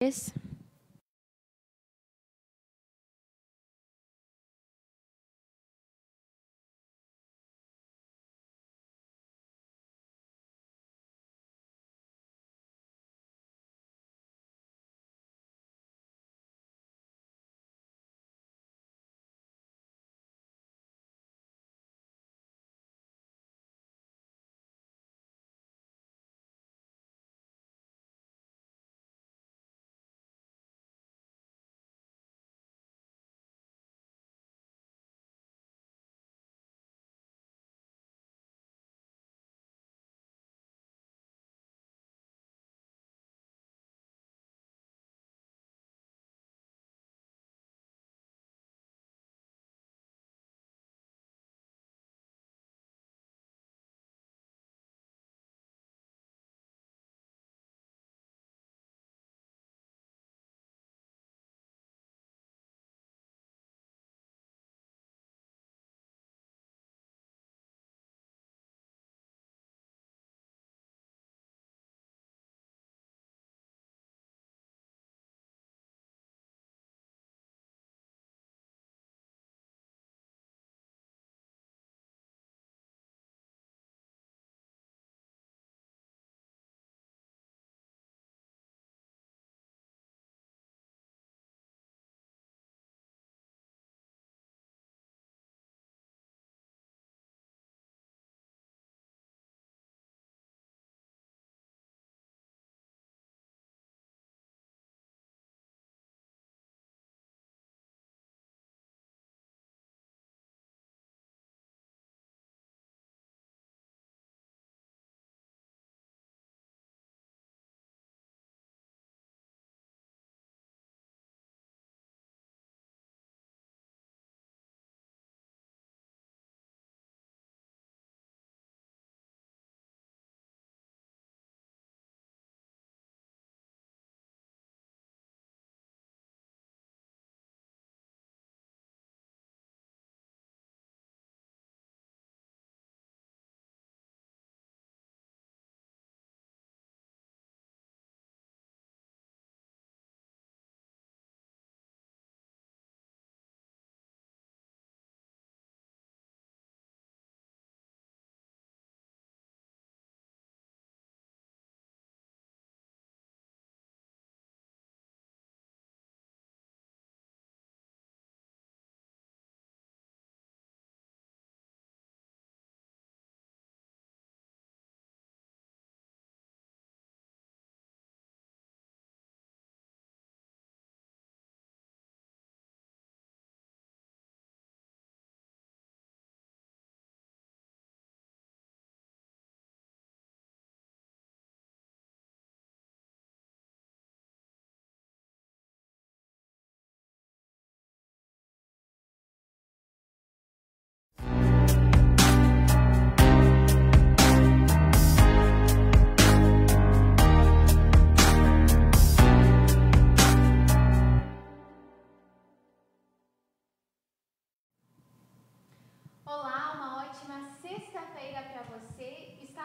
Yes.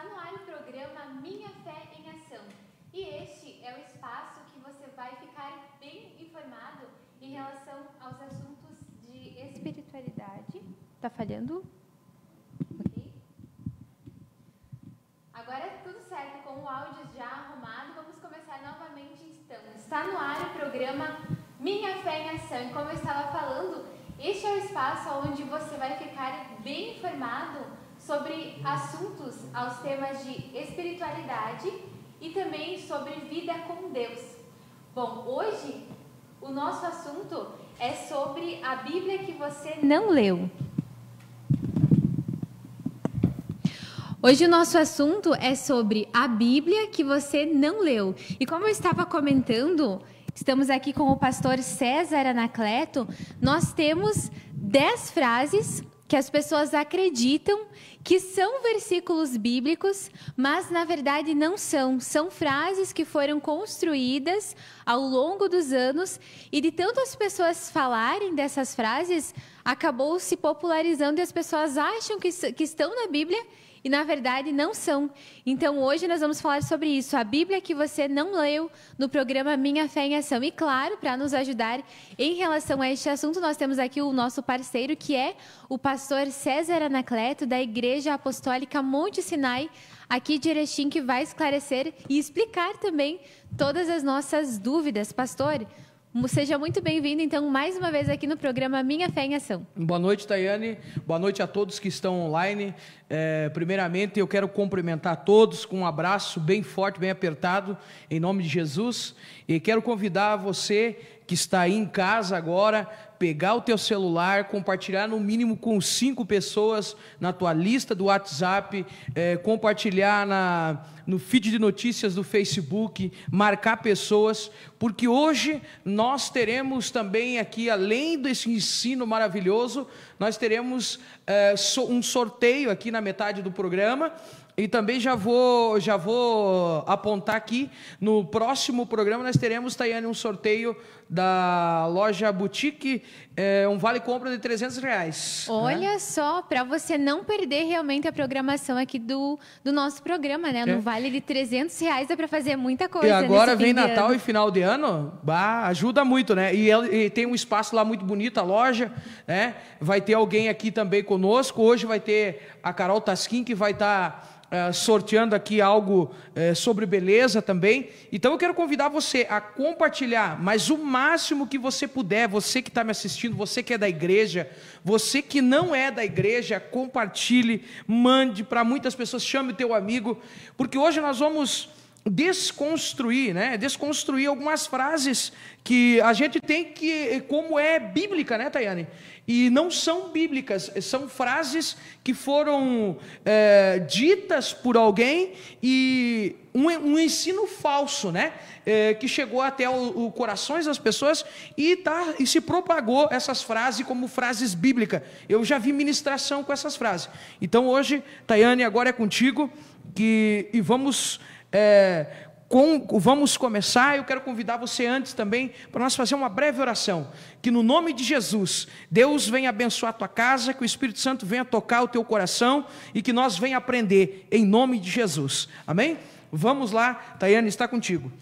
Está no ar o programa Minha Fé em Ação. E este é o espaço que você vai ficar bem informado em relação aos assuntos de espiritualidade. está falhando? Ok. Agora é tudo certo, com o áudio já arrumado, vamos começar novamente então. Está no ar o programa Minha Fé em Ação. E como eu estava falando, este é o espaço onde você vai ficar bem informado sobre assuntos aos temas de espiritualidade e também sobre vida com Deus. Bom, hoje o nosso assunto é sobre a Bíblia que você não leu. Hoje o nosso assunto é sobre a Bíblia que você não leu. E como eu estava comentando, estamos aqui com o pastor César Anacleto, nós temos dez frases que as pessoas acreditam que são versículos bíblicos, mas na verdade não são. São frases que foram construídas ao longo dos anos e de tanto as pessoas falarem dessas frases, acabou se popularizando e as pessoas acham que, que estão na Bíblia e na verdade não são. Então hoje nós vamos falar sobre isso, a Bíblia que você não leu no programa Minha Fé em Ação. E claro, para nos ajudar em relação a este assunto, nós temos aqui o nosso parceiro que é o pastor César Anacleto da Igreja Apostólica Monte Sinai, aqui de Erechim, que vai esclarecer e explicar também todas as nossas dúvidas, pastor. Seja muito bem-vindo, então, mais uma vez aqui no programa Minha Fé em Ação. Boa noite, Tayane. Boa noite a todos que estão online. É, primeiramente, eu quero cumprimentar todos com um abraço bem forte, bem apertado, em nome de Jesus. E quero convidar você que está aí em casa agora, pegar o teu celular, compartilhar no mínimo com cinco pessoas na tua lista do WhatsApp, é, compartilhar na, no feed de notícias do Facebook, marcar pessoas, porque hoje nós teremos também aqui, além desse ensino maravilhoso, nós teremos é, um sorteio aqui na metade do programa. E também já vou, já vou apontar aqui, no próximo programa nós teremos, Tayane, um sorteio da loja Boutique, é, um vale compra de 300 reais. Né? Olha né? só, para você não perder realmente a programação aqui do, do nosso programa, né? É. vale de 300 reais dá para fazer muita coisa. E agora vem Natal e final de ano, bah, ajuda muito, né? E, e, tem um espaço lá muito bonito, a loja, né? Vai ter alguém aqui também conosco. Hoje vai ter a Carol Tasquim, que vai estar. Tá eh, sorteando aqui algo eh, sobre beleza também. Então eu quero convidar você a compartilhar, mas o máximo que você puder, você que está me assistindo, você que é da igreja, você que não é da igreja, compartilhe, mande para muitas pessoas, chame teu amigo, porque hoje nós vamos desconstruir, né? Desconstruir algumas frases que a gente tem que, como é bíblica, né, Tayane? E não são bíblicas, são frases que foram é, ditas por alguém e um, um ensino falso, né? É, que chegou até o, o corações das pessoas e, tá, e se propagou essas frases como frases bíblicas. Eu já vi ministração com essas frases. Então hoje, Tayane, agora é contigo que, e vamos é, com, vamos começar. Eu quero convidar você antes também para nós fazer uma breve oração. Que no nome de Jesus, Deus venha abençoar a tua casa, que o Espírito Santo venha tocar o teu coração e que nós venha aprender em nome de Jesus. Amém? Vamos lá, Tayane está contigo.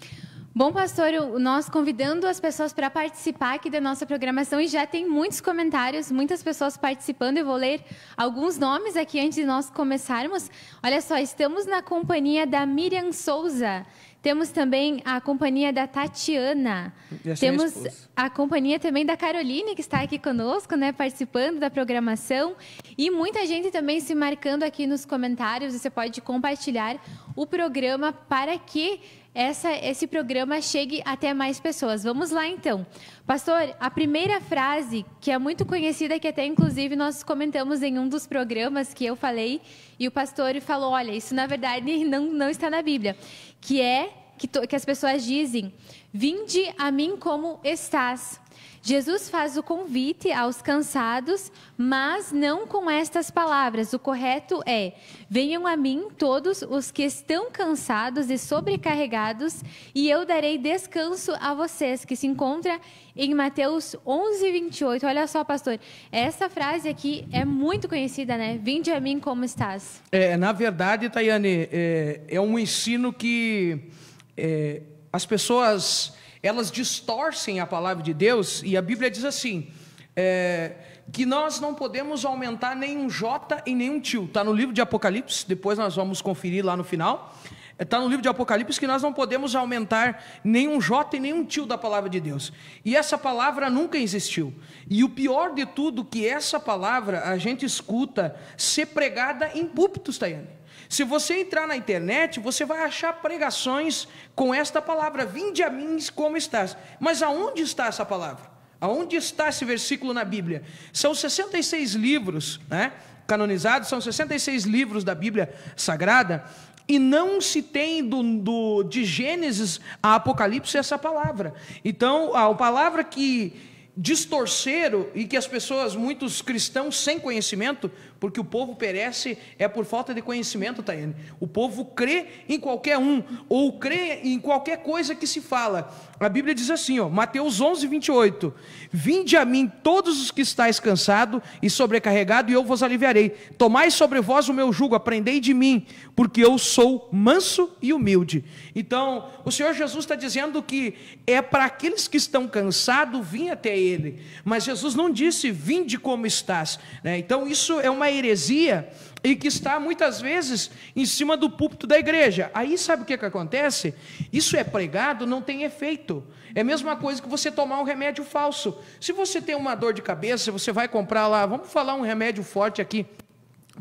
Bom, pastor, nós convidando as pessoas para participar aqui da nossa programação e já tem muitos comentários, muitas pessoas participando. Eu vou ler alguns nomes aqui antes de nós começarmos. Olha só, estamos na companhia da Miriam Souza. Temos também a companhia da Tatiana. Temos a companhia também da Caroline, que está aqui conosco, né, participando da programação. E muita gente também se marcando aqui nos comentários. Você pode compartilhar o programa para que essa, esse programa chegue até mais pessoas. Vamos lá, então. Pastor, a primeira frase, que é muito conhecida, que até inclusive nós comentamos em um dos programas que eu falei, e o pastor falou: olha, isso na verdade não, não está na Bíblia, que é que, to, que as pessoas dizem: vinde a mim como estás. Jesus faz o convite aos cansados, mas não com estas palavras. O correto é: venham a mim todos os que estão cansados e sobrecarregados, e eu darei descanso a vocês, que se encontra em Mateus 11, 28. Olha só, pastor, essa frase aqui é muito conhecida, né? Vinde a mim como estás. É, na verdade, Tayane, é, é um ensino que é, as pessoas elas distorcem a palavra de Deus, e a Bíblia diz assim: é, que nós não podemos aumentar nenhum J e nenhum tio. Está no livro de Apocalipse, depois nós vamos conferir lá no final. Está é, no livro de Apocalipse que nós não podemos aumentar nenhum J e nenhum tio da palavra de Deus. E essa palavra nunca existiu. E o pior de tudo, que essa palavra a gente escuta ser pregada em púlpitos, Tayane. Se você entrar na internet, você vai achar pregações com esta palavra: Vinde a mim como estás. Mas aonde está essa palavra? Aonde está esse versículo na Bíblia? São 66 livros, né? Canonizados, são 66 livros da Bíblia Sagrada e não se tem do, do, de Gênesis a Apocalipse essa palavra. Então, a palavra que distorceram e que as pessoas, muitos cristãos sem conhecimento, porque o povo perece é por falta de conhecimento, Taiane. O povo crê em qualquer um, ou crê em qualquer coisa que se fala. A Bíblia diz assim, ó, Mateus 11, 28. Vinde a mim todos os que estáis cansado e sobrecarregado, e eu vos aliviarei. Tomai sobre vós o meu jugo, aprendei de mim, porque eu sou manso e humilde. Então, o Senhor Jesus está dizendo que é para aqueles que estão cansados, vim até Ele. Mas Jesus não disse, vinde como estás. Né? Então, isso é uma heresia e que está muitas vezes em cima do púlpito da igreja. Aí sabe o que, que acontece? Isso é pregado, não tem efeito. É a mesma coisa que você tomar um remédio falso. Se você tem uma dor de cabeça, você vai comprar lá, vamos falar um remédio forte aqui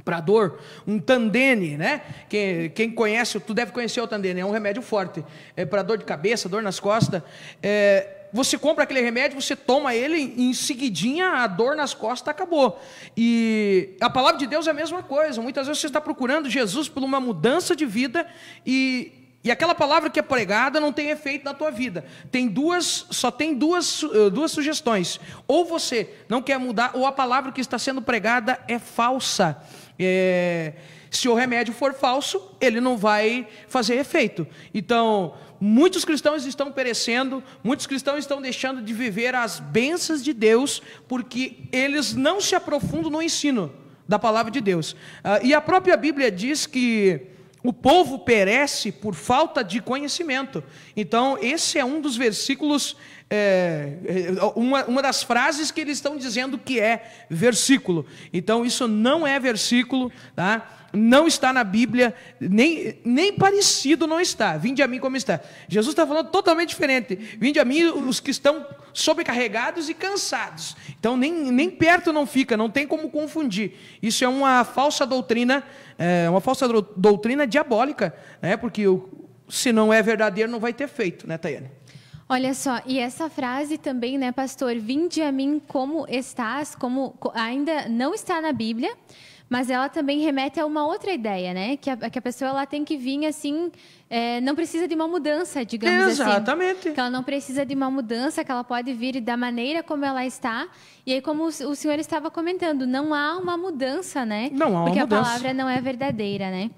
para dor, um tandene, né? Quem, quem conhece, tu deve conhecer o tandene, é um remédio forte, é para dor de cabeça, dor nas costas. É, você compra aquele remédio, você toma ele e em seguidinha a dor nas costas acabou. E a palavra de Deus é a mesma coisa. Muitas vezes você está procurando Jesus por uma mudança de vida e, e aquela palavra que é pregada não tem efeito na tua vida. Tem duas, só tem duas, eh, duas sugestões. Ou você não quer mudar, ou a palavra que está sendo pregada é falsa. É, se o remédio for falso, ele não vai fazer efeito. Então, Muitos cristãos estão perecendo, muitos cristãos estão deixando de viver as bênçãos de Deus, porque eles não se aprofundam no ensino da palavra de Deus. Ah, e a própria Bíblia diz que o povo perece por falta de conhecimento. Então, esse é um dos versículos é, é, uma, uma das frases que eles estão dizendo que é versículo. Então, isso não é versículo, tá? não está na Bíblia, nem, nem parecido não está. Vinde a mim como está. Jesus está falando totalmente diferente. Vinde a mim os que estão sobrecarregados e cansados. Então, nem, nem perto não fica, não tem como confundir. Isso é uma falsa doutrina, é, uma falsa doutrina diabólica, né? porque o, se não é verdadeiro, não vai ter feito, né, Tayane? Olha só, e essa frase também, né, pastor? Vinde a mim como estás, como ainda não está na Bíblia, mas ela também remete a uma outra ideia, né? Que a, que a pessoa ela tem que vir assim, é, não precisa de uma mudança, digamos Exatamente. assim. Exatamente. Que ela não precisa de uma mudança, que ela pode vir da maneira como ela está. E aí, como o, o senhor estava comentando, não há uma mudança, né? Não há uma Porque mudança. Porque a palavra não é verdadeira, né?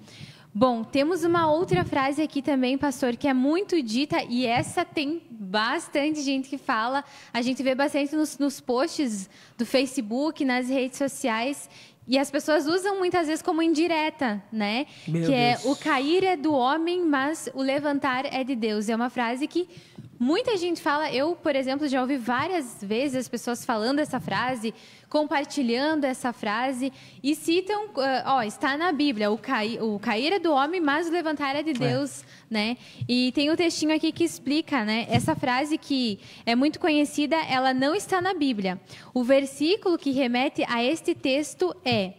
Bom, temos uma outra frase aqui também, pastor, que é muito dita e essa tem bastante gente que fala. A gente vê bastante nos, nos posts do Facebook, nas redes sociais. E as pessoas usam muitas vezes como indireta, né? Meu que é, Deus. é o cair é do homem, mas o levantar é de Deus. É uma frase que muita gente fala. Eu, por exemplo, já ouvi várias vezes as pessoas falando essa frase compartilhando essa frase e citam, eh, ó, está na Bíblia, o, cair, o cair é do homem, mas o levantar é de é. Deus, é. né? E tem o um textinho aqui que explica, né? Essa frase que é muito conhecida, ela não está na Bíblia. O versículo que remete a este texto é,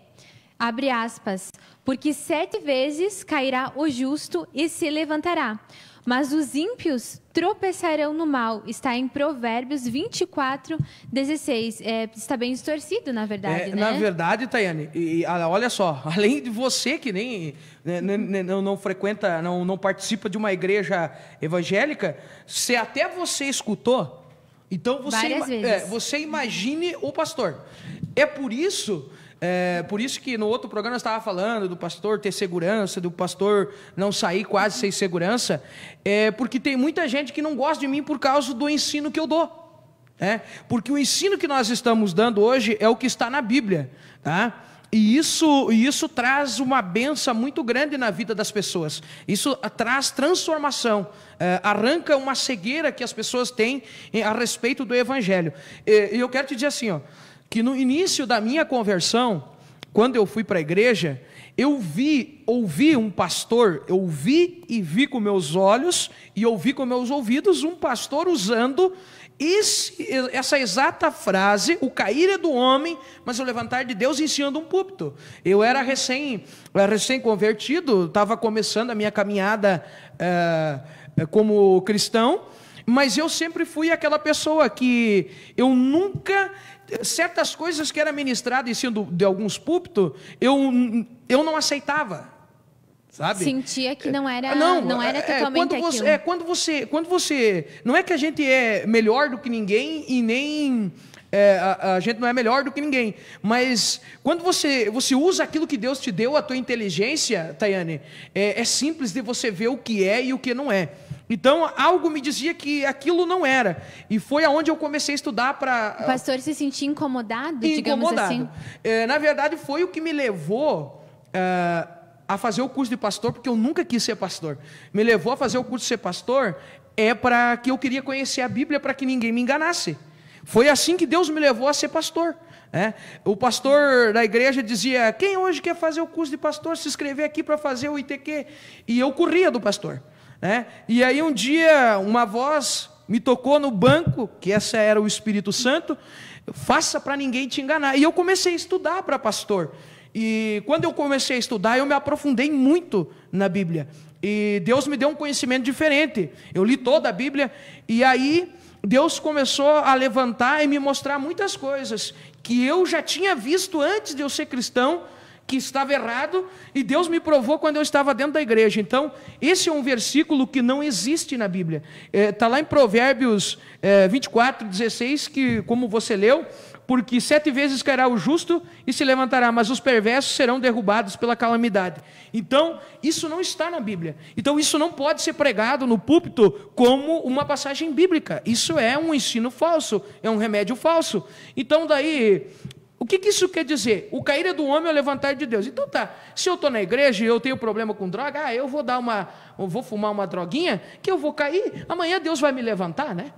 abre aspas, porque sete vezes cairá o justo e se levantará mas os ímpios tropeçarão no mal. Está em Provérbios 24, 16. É, está bem distorcido, na verdade, é, né? Na verdade, Tayane, e, e, ah, olha só, além de você que nem né, né, né, não, não frequenta, não, não participa de uma igreja evangélica, se até você escutou, então você, ima é, você imagine o pastor. É por isso é, por isso que no outro programa eu estava falando do pastor ter segurança, do pastor não sair quase sem segurança, é porque tem muita gente que não gosta de mim por causa do ensino que eu dou. É, porque o ensino que nós estamos dando hoje é o que está na Bíblia. Tá? E isso, isso traz uma benção muito grande na vida das pessoas. Isso traz transformação, é, arranca uma cegueira que as pessoas têm a respeito do Evangelho. E eu quero te dizer assim, ó, que no início da minha conversão, quando eu fui para a igreja, eu vi, ouvi um pastor, eu vi e vi com meus olhos e ouvi com meus ouvidos um pastor usando esse, essa exata frase, o cair é do homem, mas o levantar de Deus ensinando um púlpito. Eu era recém, recém convertido, estava começando a minha caminhada eh, como cristão, mas eu sempre fui aquela pessoa que eu nunca certas coisas que era ministrado em cima de alguns púlpitos, eu, eu não aceitava. Sabe? Sentia que é, não era, não, não era totalmente é, é, quando você, aquilo. É, quando você, quando você, não é que a gente é melhor do que ninguém e nem é, a, a, gente não é melhor do que ninguém, mas quando você, você usa aquilo que Deus te deu, a tua inteligência, Tayane, é, é simples de você ver o que é e o que não é. Então, algo me dizia que aquilo não era. E foi aonde eu comecei a estudar para. O pastor se sentia incomodado, incomodado. digamos assim? É, na verdade, foi o que me levou. Uh, a fazer o curso de pastor, porque eu nunca quis ser pastor. Me levou a fazer o curso de ser pastor é para que eu queria conhecer a Bíblia para que ninguém me enganasse. Foi assim que Deus me levou a ser pastor. É. O pastor da igreja dizia: Quem hoje quer fazer o curso de pastor? Se inscrever aqui para fazer o ITQ. E eu corria do pastor. Né? E aí um dia uma voz me tocou no banco, que essa era o Espírito Santo, faça para ninguém te enganar. E eu comecei a estudar para pastor. E quando eu comecei a estudar, eu me aprofundei muito na Bíblia. E Deus me deu um conhecimento diferente. Eu li toda a Bíblia e aí Deus começou a levantar e me mostrar muitas coisas que eu já tinha visto antes de eu ser cristão que estava errado e Deus me provou quando eu estava dentro da igreja. Então, esse é um versículo que não existe na Bíblia. Está é, tá lá em Provérbios é, 24, 16, que, como você leu, porque sete vezes cairá o justo e se levantará, mas os perversos serão derrubados pela calamidade. Então, isso não está na Bíblia. Então, isso não pode ser pregado no púlpito como uma passagem bíblica. Isso é um ensino falso, é um remédio falso. Então, daí, o que, que, isso quer dizer? O cair é do homem o levantar é de Deus. Então tá, se eu estou na igreja e eu tenho problema com droga, ah, eu vou dar uma, eu vou fumar uma droguinha, que eu vou cair, amanhã Deus vai me levantar, né?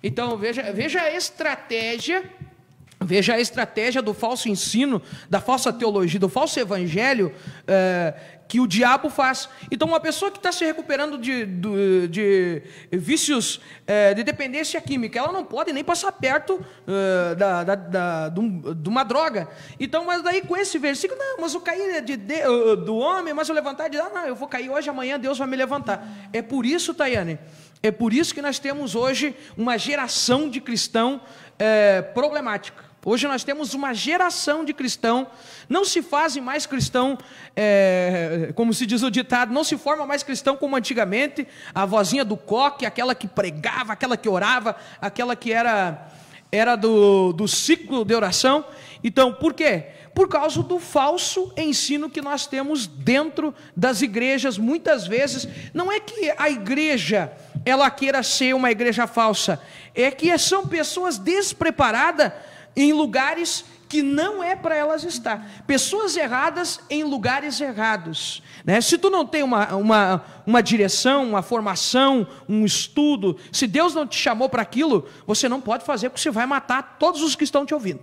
Então veja, veja a estratégia, veja a estratégia do falso ensino, da falsa teologia, do falso evangelho, é, que o diabo faz. Então, uma pessoa que está se recuperando de, de, de vícios é, de dependência química, ela não pode nem passar perto uh, da, da, da de, um, de, uma droga. Então, mas daí com esse versículo, não, mas eu caí de, de, eh, eh, do homem, mas eu levantar de ah, não, eu vou cair hoje, amanhã Deus vai me levantar. É por isso, Tayane, é por isso que nós temos hoje uma geração de cristão é, problemática. Hoje nós temos uma geração de cristão, não se fazem mais cristão, é, como se diz o ditado, não se forma mais cristão como antigamente, a vozinha do coque, aquela que pregava, aquela que orava, aquela que era, era do, do ciclo de oração. Então, por quê? Por causa do falso ensino que nós temos dentro das igrejas, muitas vezes, não é que a igreja ela queira ser uma igreja falsa, é que são pessoas despreparadas em lugares que não é para elas estar. Pessoas erradas em lugares errados. Né? Se tu não tem uma, uma, uma direção, uma formação, um estudo, se Deus não te chamou para aquilo, você não pode fazer, porque você vai matar todos os que estão te ouvindo.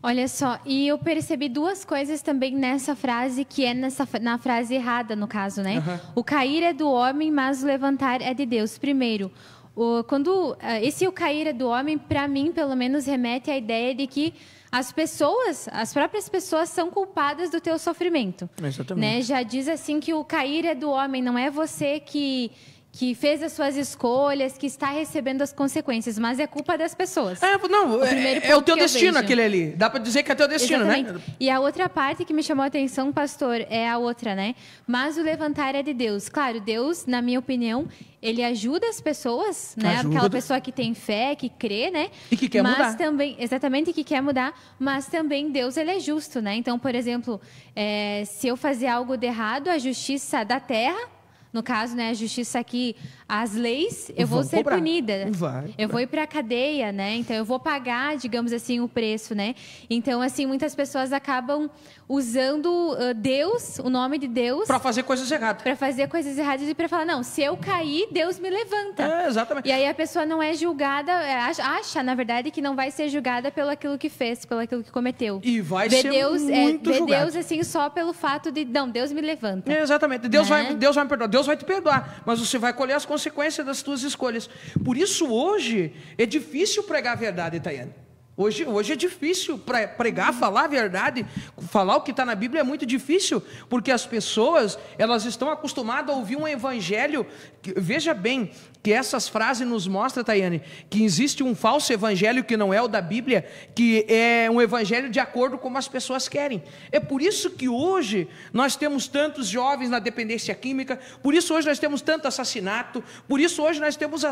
Olha só, e eu percebi duas coisas também nessa frase, que é nessa, na frase errada, no caso, né? Uhum. O cair é do homem, mas o levantar é de Deus. Primeiro, o, quando eh, esse o cair é do homem, para mim, pelo menos, remete à ideia de que as pessoas, as próprias pessoas são culpadas do teu sofrimento. Exatamente. Né? Já diz assim que o cair é do homem, não é você que que fez as suas escolhas, que está recebendo as consequências, mas é culpa das pessoas. É, não, o é, é, o teu destino aquele ali. Dá para dizer que é teu destino, né? Exatamente. né? E a outra parte que me chamou a atenção, pastor, é a outra, né? Mas o levantar é de Deus. Claro, Deus, na minha opinião, ele ajuda as pessoas, né? Ajuda. Aquela pessoa que tem fé, que crê, né? E que quer mas mudar. também, exatamente, que quer mudar, mas também Deus, ele é justo, né? Então, por exemplo, é, se eu fazer algo de errado, a justiça da terra no caso, né, a justiça aqui, as leis, eu vou ser cobrar. punida. Vai, eu vou ir para a cadeia, né? Então eu vou pagar, digamos assim, o preço, né? Então assim, muitas pessoas acabam usando uh, Deus, o nome de Deus, para fazer coisas erradas. Para fazer coisas erradas e para falar, não, se eu cair, Deus me levanta. É, exatamente. E aí a pessoa não é julgada, é, acha, na verdade, que não vai ser julgada pelo aquilo que fez, pelo aquilo que cometeu. E vai vê ser Deus, é, muito é, julgado. Deus assim só pelo fato de, não, Deus me levanta. É, exatamente. Deus né? vai, Deus vai me perdoar. Deus Deus vai te perdoar, mas você vai colher as consequências das suas escolhas. Por isso, hoje, é difícil pregar a verdade, Itaiane. Hoje, hoje é difícil pregar, falar a verdade, falar o que está na Bíblia é muito difícil, porque as pessoas elas estão acostumadas a ouvir um evangelho. Que, veja bem, que essas frases nos mostram, Tayane, que existe um falso evangelho que não é o da Bíblia, que é um evangelho de acordo com as pessoas querem. É por isso que hoje nós temos tantos jovens na dependência química, por isso hoje nós temos tanto assassinato, por isso hoje nós temos a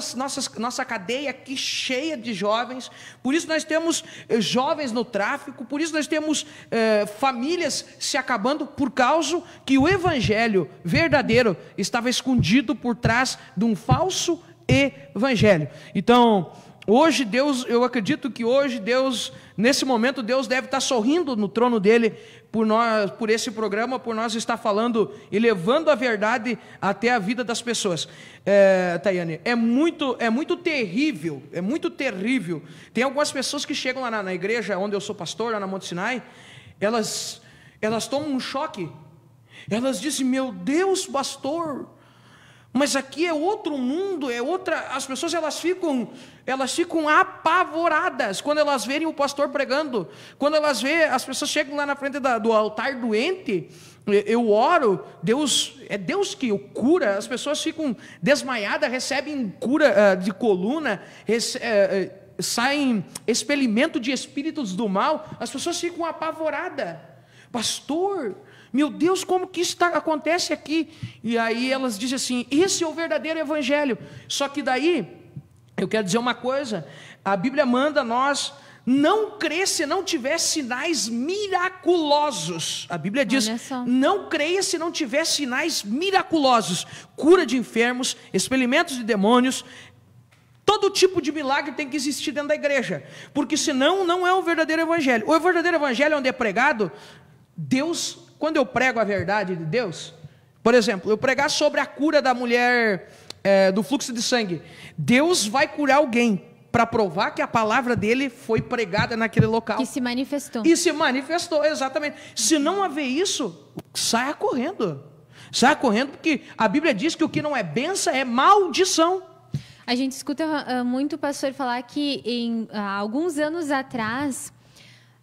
nossa cadeia aqui cheia de jovens, por isso nós temos eh, jovens no tráfico, por isso nós temos eh, famílias se acabando por causa que o evangelho verdadeiro estava escondido por trás de um falso evangelho. Então, hoje Deus, eu acredito que hoje Deus, nesse momento, Deus deve estar sorrindo no trono dele por nós, por esse programa, por nós estar falando e levando a verdade até a vida das pessoas. É, Tayane, é muito, é muito terrível, é muito terrível. Tem algumas pessoas que chegam lá na, na igreja onde eu sou pastor, lá na Monte Sinai, elas, elas tomam um choque. Elas dizem, meu Deus, pastor, mas aqui é outro mundo, é outra. As pessoas elas ficam, elas ficam apavoradas quando elas verem o pastor pregando. Quando elas vê, as pessoas chegam lá na frente da, do altar doente. Eu oro, Deus é Deus que cura. As pessoas ficam desmaiadas, recebem cura uh, de coluna, rece, uh, saem expelimento de espíritos do mal. As pessoas ficam apavoradas. Pastor, meu Deus, como que isso tá, acontece aqui? E aí elas dizem assim: Esse é o verdadeiro evangelho. Só que daí, eu quero dizer uma coisa: a Bíblia manda nós não crer se não tiver sinais miraculosos. A Bíblia diz: não creia se não tiver sinais miraculosos. Cura de enfermos, experimentos de demônios, Todo tipo de milagre tem que existir dentro da igreja, porque senão não é o verdadeiro evangelho. O verdadeiro evangelho onde é pregado Deus quando eu prego a verdade de Deus, por exemplo, eu pregar sobre a cura da mulher é, do fluxo de sangue, Deus vai curar alguém para provar que a palavra dele foi pregada naquele local. E se manifestou. E se manifestou, exatamente. Se não haver isso, saia correndo. Saia correndo, porque a Bíblia diz que o que não é benção é maldição. A gente escuta uh, muito o pastor falar que em, uh, alguns anos atrás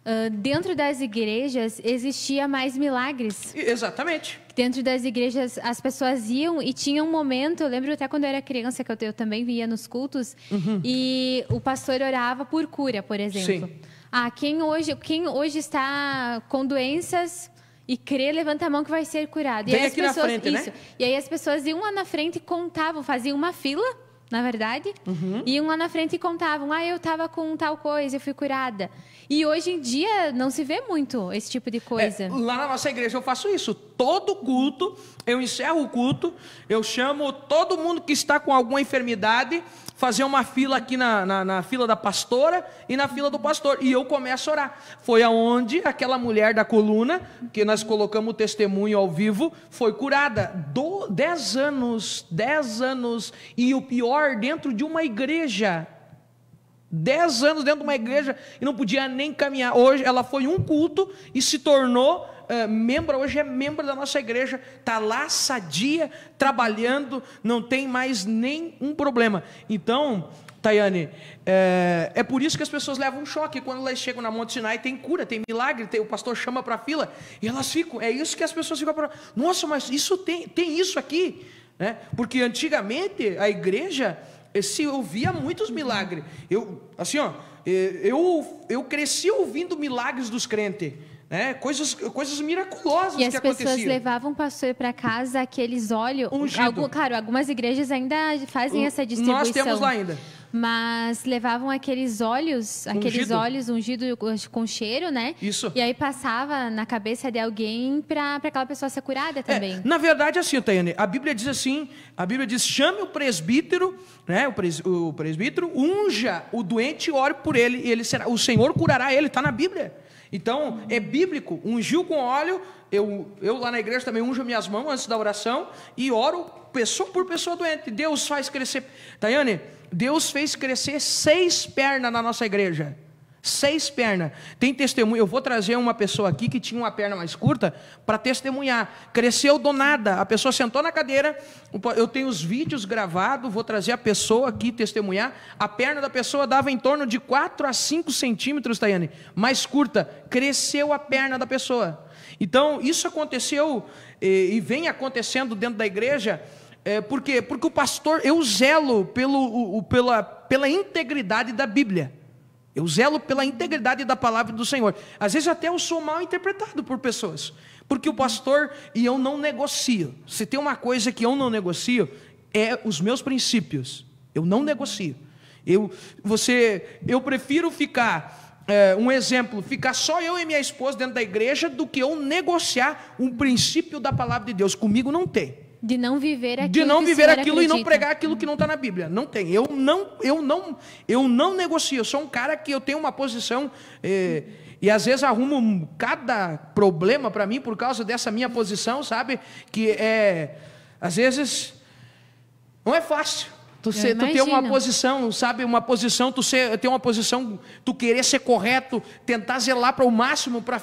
Uh, dentro das igrejas existia mais milagres. Exatamente. Dentro das igrejas as pessoas iam e tinha um momento, eu lembro até quando eu era criança que eu, eu também via nos cultos uhum. e o pastor orava por cura, por exemplo. Sim. Ah, quem hoje, quem hoje está com doenças e crê, levanta a mão que vai ser curado. E aí as pessoas, frente, né? isso. Né? E aí as pessoas iam lá na frente e contavam, faziam uma fila na verdade. Uhum. Iam lá na frente e contavam: ah, eu tava com tal coisa, eu fui curada. E hoje em dia não se vê muito esse tipo de coisa. É, lá na nossa igreja eu faço isso. Todo culto, eu encerro o culto, eu chamo todo mundo que está com alguma enfermidade fazer uma fila aqui na, na, na, fila da pastora e na fila do pastor. E eu começo a orar. Foi aonde aquela mulher da coluna, que nós colocamos o testemunho ao vivo, foi curada. Do, dez anos, dez anos, e o pior, dentro de uma igreja dez anos dentro de uma igreja e não podia nem caminhar. Hoje ela foi um culto e se tornou uh, membro, hoje é membro da nossa igreja, está lá sadia, trabalhando, não tem mais nenhum problema. Então, Tayane, é, é, por isso que as pessoas levam um choque. Quando elas chegam na Monte Sinai, tem cura, tem milagre, tem, o pastor chama para a fila e elas ficam. É isso que as pessoas ficam para. Nossa, mas isso tem, tem isso aqui. Né? Porque antigamente a igreja se eu via muitos milagres. Eu, assim, ó, eu, eu cresci ouvindo milagres dos crentes. Né? Coisas, coisas miraculosas que aconteciam. E as pessoas levavam o pastor para casa aqueles óleos. Algum, claro, algumas igrejas ainda fazem essa distribuição. Nós temos lá ainda mas levavam aqueles óleos, aqueles olhos ungidos com cheiro, né? Isso. E aí passava na cabeça de alguém para aquela pessoa ser curada é, também. É, na verdade, assim, Tayane, a Bíblia diz assim: a Bíblia diz, chame o presbítero, né? O, pres, o presbítero, unja o doente e ore por ele, e ele será, o Senhor curará ele, está na Bíblia. Então, é bíblico, ungiu com óleo, eu, eu lá na igreja também unjo minhas mãos antes da oração e oro pessoa por pessoa doente. Deus faz crescer. Tayane, Deus fez crescer seis pernas na nossa igreja. Seis pernas. Tem testemunho. Eu vou trazer uma pessoa aqui que tinha uma perna mais curta para testemunhar. Cresceu do nada. A pessoa sentou na cadeira. Eu tenho os vídeos gravados. Vou trazer a pessoa aqui testemunhar. A perna da pessoa dava em torno de 4 a 5 centímetros, Tayane. Mais curta. Cresceu a perna da pessoa. Então, isso aconteceu e vem acontecendo dentro da igreja é, por quê? Porque o pastor, eu zelo pelo, o, o, pela, pela integridade da Bíblia. Eu zelo pela integridade da palavra do Senhor. Às vezes até eu sou mal interpretado por pessoas. Porque o pastor e eu não negocio. Se tem uma coisa que eu não negocio, é os meus princípios. Eu não negocio. Eu, você, eu prefiro ficar, é, um exemplo, ficar só eu e minha esposa dentro da igreja do que eu negociar um princípio da palavra de Deus. Comigo não tem. De não viver aquilo. De não viver aquilo acredita. e não pregar aquilo que não está na Bíblia. Não tem. Eu não, eu não, eu não negocio. Eu sou um cara que eu tenho uma posição. Eh, e às vezes arrumo cada problema para mim por causa dessa minha posição, sabe? Que é. Às vezes. Não é fácil. Tu, ser, tu ter uma posição, sabe? Uma posição, tu ser, ter uma posição, tu querer ser correto, tentar zelar para o máximo para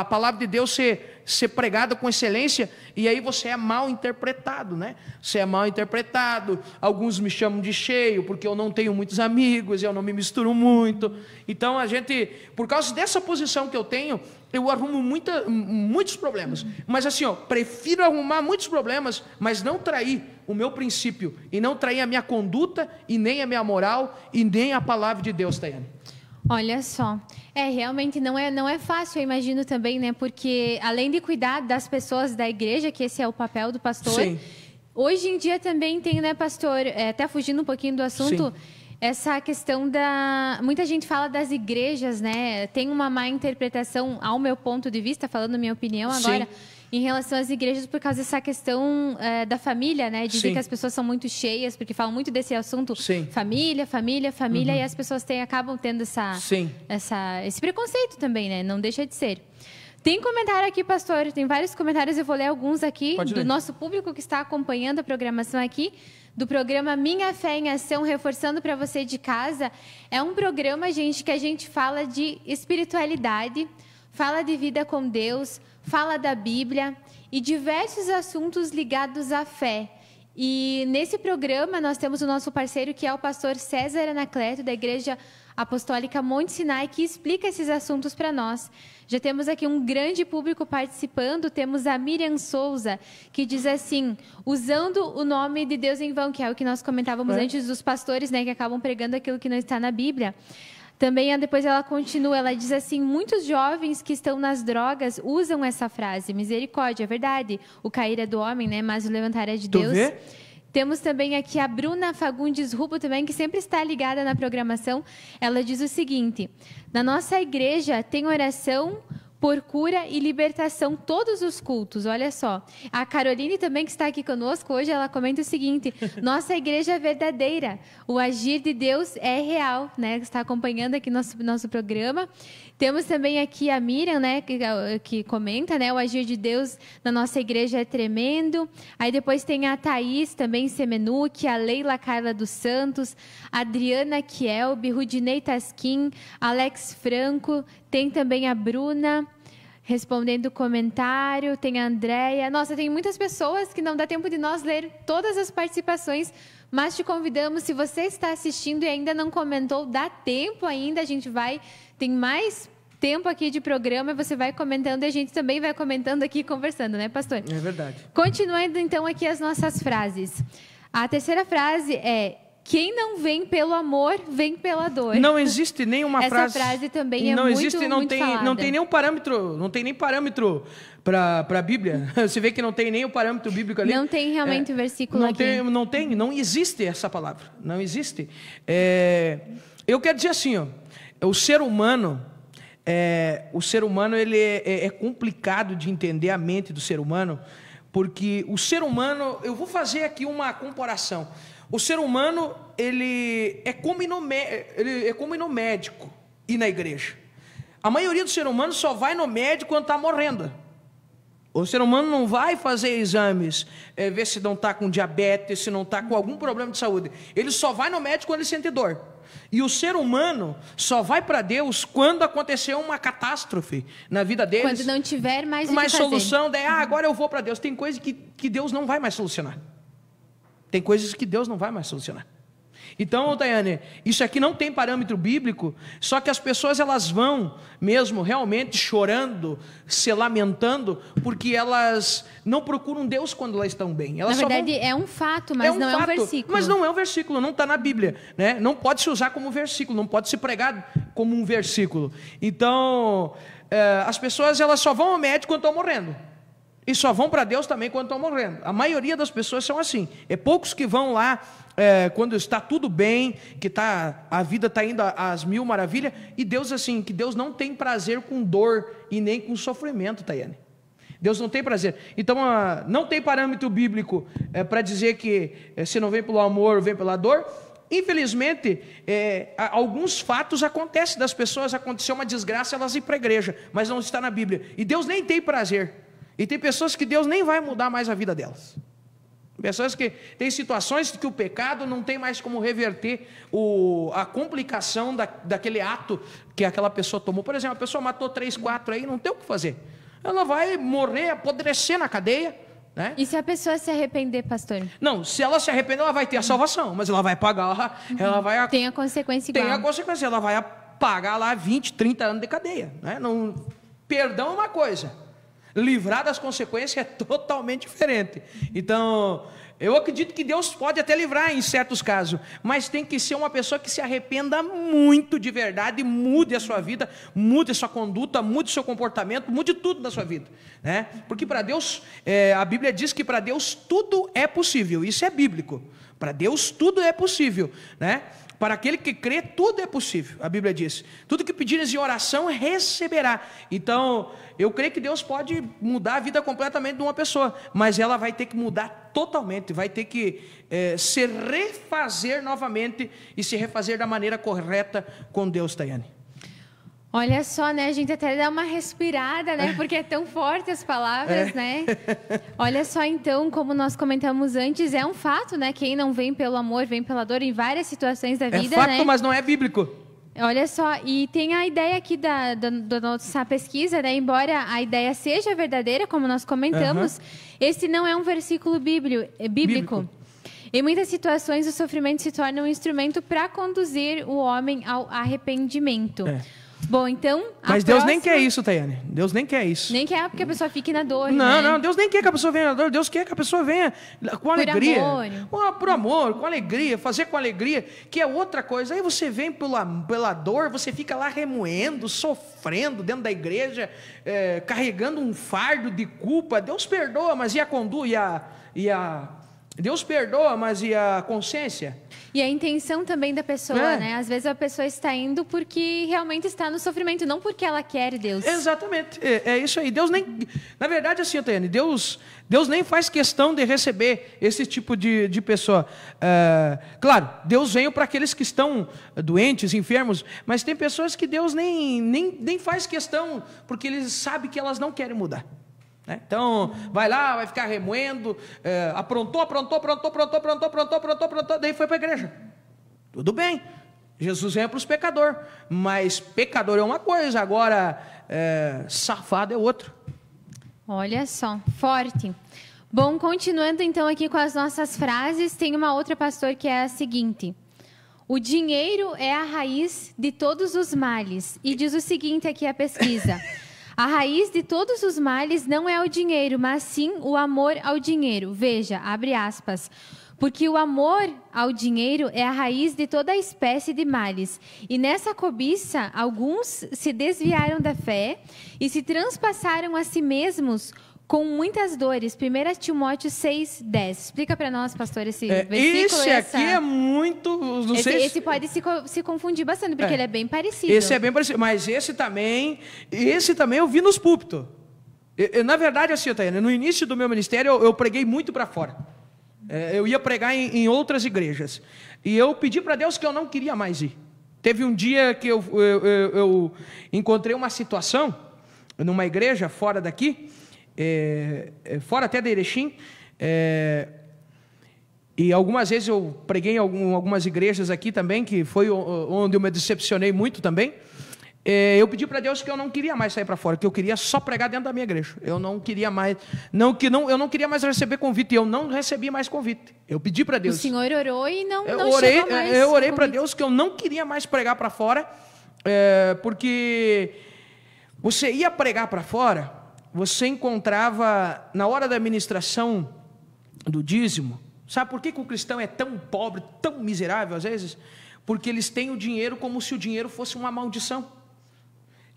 a palavra de Deus ser ser pregado com excelência, e aí você é mal interpretado, né? Você é mal interpretado, alguns me chamam de cheio, porque eu não tenho muitos amigos, eu não me misturo muito. Então a gente, por causa dessa posição que eu tenho, eu arrumo muita, muitos problemas. Mas assim, ó, prefiro arrumar muitos problemas, mas não trair o meu princípio, e não trair a minha conduta, e nem a minha moral, e nem a palavra de Deus, Tayane. Olha só, é realmente não é não é fácil, eu imagino também, né? Porque além de cuidar das pessoas da igreja, que esse é o papel do pastor, Sim. hoje em dia também tem, né, pastor? É, até fugindo um pouquinho do assunto. Sim essa questão da. Muita gente fala das igrejas, né? Tem uma má interpretação, ao meu ponto de vista, falando minha opinião agora. Sim em relação às igrejas por causa dessa questão é, da família, né? de que as pessoas são muito cheias, porque falam muito desse assunto Sim. família, família, família, uhum. e as pessoas têm, acabam tendo essa, Sim. essa, esse preconceito também, né? Não deixa de ser. Tem comentário aqui, pastor. Tem vários comentários. Eu vou ler alguns aqui Pode do ler. nosso público que está acompanhando a programação aqui do programa Minha Fé em Ação, reforçando para você de casa. É um programa, gente, que a gente fala de espiritualidade, fala de vida com Deus, fala da Bíblia e diversos assuntos ligados à fé. E nesse programa nós temos o nosso parceiro que é o pastor César Anacleto da Igreja Apostólica Monte Sinai que explica esses assuntos para nós. Já temos aqui um grande público participando, temos a Miriam Souza que diz assim: usando o nome de Deus em vão, que é o que nós comentávamos é. antes dos pastores, né, que acabam pregando aquilo que não está na Bíblia. Também ah, depois ela continua, ela diz assim: muitos jovens que estão nas drogas usam essa frase, misericórdia, é verdade. O cair é do homem, né? Mas o levantar é de tu Deus. Vê? Temos também aqui a Bruna Fagundes Rubo também, que sempre está ligada na programação. Ela diz o seguinte: na nossa igreja tem oração por cura e libertação todos os cultos. Olha só. A Caroline também que está aqui conosco hoje, ela comenta o seguinte: nossa igreja é verdadeira. O agir de Deus é real, né? Está acompanhando aqui nosso nosso programa. Temos também aqui a Miriam, né, que, que comenta, né, o agir de Deus na nossa igreja é tremendo. Aí depois tem a Thaís também Semenuque, a Leila Carla dos Santos, a Adriana Kielbe Rudinei Tasquim, Alex Franco, tem também a Bruna, respondendo comentário, tem a Andréia. Nossa, tem muitas pessoas que não dá tempo de nós ler todas as participações, mas te convidamos, se você está assistindo e ainda não comentou, dá tempo ainda, a gente vai, tem mais tempo aqui de programa, você vai comentando e a gente também vai comentando aqui conversando, né, pastor? É verdade. Continuando então aqui as nossas frases. A terceira frase é: quem não vem pelo amor, vem pela dor. Não existe nenhuma Essa frase. Essa frase também é não muito, existe, não muito tem, falada. Não tem nenhum parâmetro, não tem nem parâmetro para a Bíblia. Você vê que não tem nem o parâmetro bíblico ali. Não tem realmente o é, um versículo não aqui. Tem, não tem, não existe essa palavra. Não existe. É, eu quero dizer assim, ó, o ser humano, é, o ser humano ele é, é, é complicado de entender a mente do ser humano, porque o ser humano, eu vou fazer aqui uma comparação. O ser humano, ele é como, no ele é como ir no médico e na igreja. A maioria do ser humano só vai no médico quando está morrendo. O ser humano não vai fazer exames, é, ver se não está com diabetes, se não está com algum problema de saúde. Ele só vai no médico quando ele sente dor. E o ser humano só vai para Deus quando aconteceu uma catástrofe na vida deles. Quando não tiver mais, mais solução, daí, é, ah, agora eu vou para Deus. Tem coisa que, que Deus não vai mais solucionar. Tem coisas que Deus não vai mais solucionar. Então, Dayane, isso aqui não tem parâmetro bíblico, só que as pessoas elas vão mesmo realmente chorando, se lamentando, porque elas não procuram Deus quando elas estão bem. Elas na verdade, vão... é um fato, mas é um não fato, é um versículo. Mas não é um versículo, não está na Bíblia. Né? Não pode se usar como versículo, não pode se pregar como um versículo. Então, é, as pessoas elas só vão ao médico quando estão morrendo. E só vão para Deus também quando estão morrendo. A maioria das pessoas são assim. É poucos que vão lá é, quando está tudo bem, que tá, a vida está indo às mil maravilhas, e Deus assim, que Deus não tem prazer com dor e nem com sofrimento, Tayane. Deus não tem prazer. Então, ah, não tem parâmetro bíblico é, para dizer que é, se não vem pelo amor, vem pela dor. Infelizmente, é, alguns fatos acontecem das pessoas. Aconteceu uma desgraça, elas vêm para a igreja, mas não está na Bíblia. E Deus nem tem prazer. E tem pessoas que Deus nem vai mudar mais a vida delas. Pessoas que tem situações que o pecado não tem mais como reverter o, a complicação da, daquele ato que aquela pessoa tomou. Por exemplo, a pessoa matou três, quatro aí, não tem o que fazer. Ela vai morrer, apodrecer na cadeia. Né? E se a pessoa se arrepender, pastor? Não, se ela se arrepender, ela vai ter a salvação, mas ela vai pagar, ela vai. Tem a consequência igual. Tem a consequência, ela vai pagar lá 20, 30 anos de cadeia. Né? Não, perdão é uma coisa, Livrar das consequências é totalmente diferente. Então, eu acredito que Deus pode até livrar em certos casos, mas tem que ser uma pessoa que se arrependa muito de verdade, mude a sua vida, mude a sua conduta, mude o seu comportamento, mude tudo na sua vida, né? Porque para Deus, é, a Bíblia diz que para Deus tudo é possível. Isso é bíblico. Para Deus tudo é possível, né? Para aquele que crê, tudo é possível. A Bíblia diz: tudo que pedires em oração, receberá. Então, eu creio que Deus pode mudar a vida completamente de uma pessoa, mas ela vai ter que mudar totalmente, vai ter que é, se refazer novamente e se refazer da maneira correta com Deus, Tayane. Olha só, né? A gente até dá uma respirada, né? Porque é tão forte as palavras, é. né? Olha só, então, como nós comentamos antes, é um fato, né? Quem não vem pelo amor, vem pela dor em várias situações da é vida, É fato, né? mas não é bíblico. Olha só, e tem a ideia aqui da, da, da, nossa pesquisa, né? Embora a ideia seja verdadeira, como nós comentamos, uhum. esse não é um versículo bíblio, é bíblico. bíblico. Em muitas situações, o sofrimento se torna um instrumento para conduzir o homem ao arrependimento. É. Bom, então. Mas Deus próxima... nem quer isso, Tayane. Deus nem quer isso. Nem quer que a pessoa fique na dor. Não, né? não. Deus nem quer que a pessoa venha na dor. Deus quer que a pessoa venha com alegria. Por amor. Por amor, com alegria. Fazer com alegria, que é outra coisa. Aí você vem pela, pela dor, você fica lá remoendo, sofrendo dentro da igreja, é, carregando um fardo de culpa. Deus perdoa, mas e a conduta? E a, e a... Deus perdoa, mas e a consciência? E a intenção também da pessoa, é. né? Às vezes a pessoa está indo porque realmente está no sofrimento, não porque ela quer Deus. Exatamente, é, é isso aí. Deus nem. Na verdade, assim, Tânia, Deus, Deus nem faz questão de receber esse tipo de, de pessoa. É, claro, Deus veio para aqueles que estão doentes, enfermos, mas tem pessoas que Deus nem, nem, nem faz questão, porque ele sabe que elas não querem mudar. Né? Então, vai lá, vai ficar remoendo, é, aprontou, aprontou, aprontou, aprontou, aprontou, aprontou, aprontou, aprontou, daí foi para a igreja. Tudo bem, Jesus vem para os pecadores, mas pecador é uma coisa, agora é, safado é outro. Olha só, forte. Bom, continuando então aqui com as nossas frases, tem uma outra, pastor, que é a seguinte. O dinheiro é a raiz de todos os males. E diz o seguinte aqui a pesquisa. A raiz de todos os males não é o dinheiro, mas sim o amor ao dinheiro. Veja, abre aspas. Porque o amor ao dinheiro é a raiz de toda espécie de males. E nessa cobiça, alguns se desviaram da fé e se transpassaram a si mesmos com muitas dores. 1 Timóteo 6,10. Explica para nós, pastor, esse é, versículo. Esse essa... aqui é muito. Não esse, sei esse pode se, se confundir bastante, porque é. ele é bem parecido. Esse é bem parecido, mas esse também. Esse também eu vi nos púlpitos. na verdade, assim, Tayana, no início do meu ministério eu, eu preguei muito para fora. É, eu ia pregar em, em outras igrejas. E eu pedi para Deus que eu não queria mais ir. Teve um dia que eu, eu, eu, eu, encontrei uma situação numa igreja fora daqui é, é, fora até da Erechim, é, e algumas vezes eu preguei em algum, algumas igrejas aqui também, que foi onde eu me decepcionei muito também. É, eu pedi para Deus que eu não queria mais sair para fora, que eu queria só pregar dentro da minha igreja. Eu não queria mais, não que não, eu não queria mais receber convite. Eu não recebi mais convite. Eu pedi para Deus. O Senhor orou e não. Eu não orei, eu orei para Deus que eu não queria mais pregar para fora, é, porque você ia pregar para fora você encontrava, na hora da administração do dízimo, sabe por que, que o cristão é tão pobre, tão miserável às vezes? Porque eles têm o dinheiro como se o dinheiro fosse uma maldição.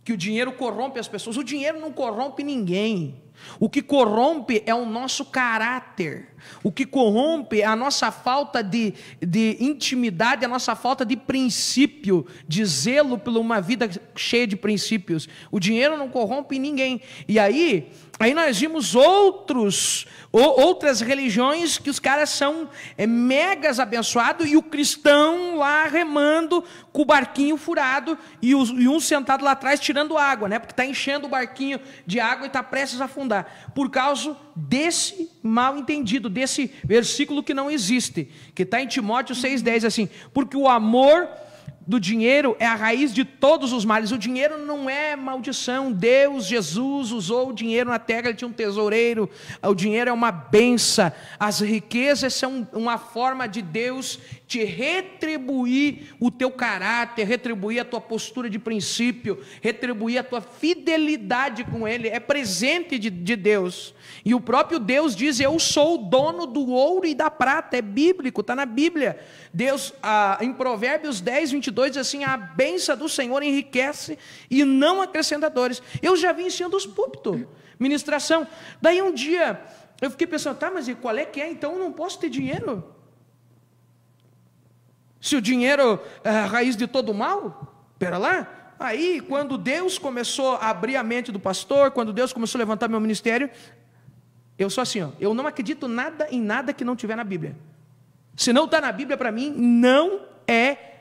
Que o dinheiro corrompe as pessoas. O dinheiro não corrompe ninguém. O que corrompe é o nosso caráter. O que corrompe é a nossa falta de, de intimidade, a nossa falta de princípio, de zelo por uma vida cheia de princípios. O dinheiro não corrompe ninguém. E aí, aí nós vimos outros, outras religiões que os caras são é, megas abençoados e o cristão lá remando com o barquinho furado e, os, e um sentado lá atrás tirando água, né? Porque está enchendo o barquinho de água e está prestes a afundar por causa desse mal entendido, desse versículo que não existe, que está em Timóteo 6,10 assim, porque o amor do dinheiro é a raiz de todos os males. O dinheiro não é maldição. Deus, Jesus, usou o dinheiro na terra, ele tinha um tesoureiro. O dinheiro é uma benção. As riquezas são uma forma de Deus te retribuir o teu caráter, retribuir a tua postura de princípio, retribuir a tua fidelidade com Ele. É presente de, de Deus. E o próprio Deus diz: Eu sou o dono do ouro e da prata. É bíblico, está na Bíblia. Deus, ah, em Provérbios 10, 22, diz assim: A benção do Senhor enriquece e não acrescenta dores. Eu já vi ensinando os púlpitos, ministração. Daí um dia. Eu fiquei pensando, tá, mas e qual é que é? Então eu não posso ter dinheiro? Se o dinheiro é a raiz de todo mal, pera lá. Aí, quando Deus começou a abrir a mente do pastor, quando Deus começou a levantar meu ministério, eu sou assim, ó, eu não acredito nada em nada que não tiver na Bíblia. Se não está na Bíblia, para mim, não é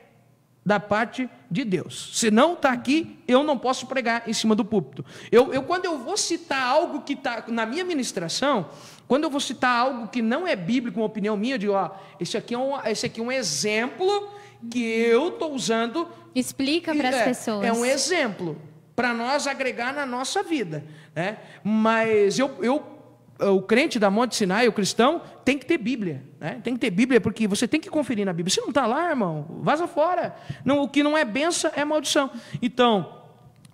da parte de Deus. Se não está aqui, eu não posso pregar em cima do púlpito. Eu, eu quando eu vou citar algo que está na minha ministração, quando eu vou citar algo que não é bíblico, uma opinião minha, eu digo, ó, esse aqui é um, esse aqui é um exemplo que eu estou usando. Explica para as é, pessoas. É um exemplo para nós agregar na nossa vida. Né? Mas eu, eu o crente da Monte Sinai, o cristão, tem que ter Bíblia. Né? Tem que ter Bíblia, porque você tem que conferir na Bíblia. Se não está lá, irmão, vaza fora. Não, o que não é benção é maldição. Então,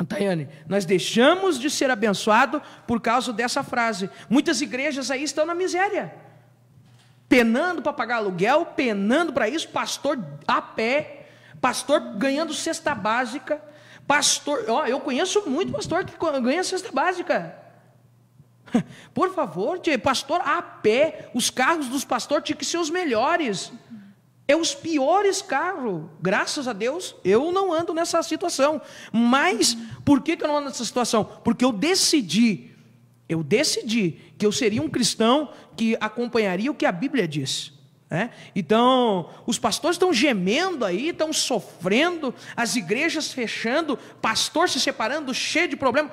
Tayane, nós deixamos de ser abençoado por causa dessa frase. Muitas igrejas aí estão na miséria. Penando para pagar aluguel, penando para isso, pastor a pé, pastor ganhando cesta básica. Pastor, ó, eu conheço muito pastor que ganha cesta básica. Por favor, tchê, pastor, a pé, os carros dos pastores tinham que ser os melhores. É os piores carros. Graças a Deus, eu não ando nessa situação. Mas por que, que eu não ando nessa situação? Porque eu decidi, eu decidi que eu seria um cristão que acompanharia o que a Bíblia diz. É? Então, os pastores estão gemendo aí, estão sofrendo, as igrejas fechando, pastor se separando, cheio de problemas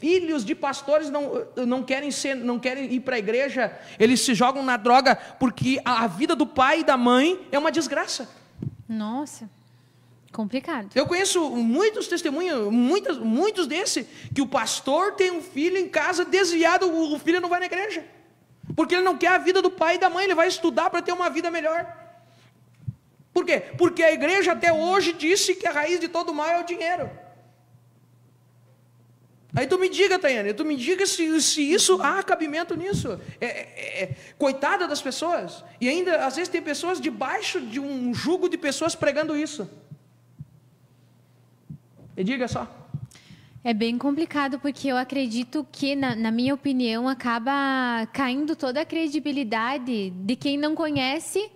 filhos de pastores não, não, querem, ser, não querem ir para a igreja, eles se jogam na droga, porque a, a vida do pai e da mãe é uma desgraça. Nossa. Complicado. Eu conheço muitos testemunhos, muitas, muitos desses, que o pastor tem um filho em casa desviado, o, o filho não vai na igreja. Porque ele não quer a vida do pai e da mãe, ele vai estudar para ter uma vida melhor. Por quê? Porque a igreja até hoje disse que a raiz de todo mal é o dinheiro. Aí tu me diga, Tayane, tu me diga se, se isso há cabimento nisso. É, é, é, coitada das pessoas. E ainda, às vezes, tem pessoas debaixo de um jugo de pessoas pregando isso. E diga só. É bem complicado, porque eu acredito que, na, na minha opinião, acaba caindo toda a credibilidade de quem não conhece.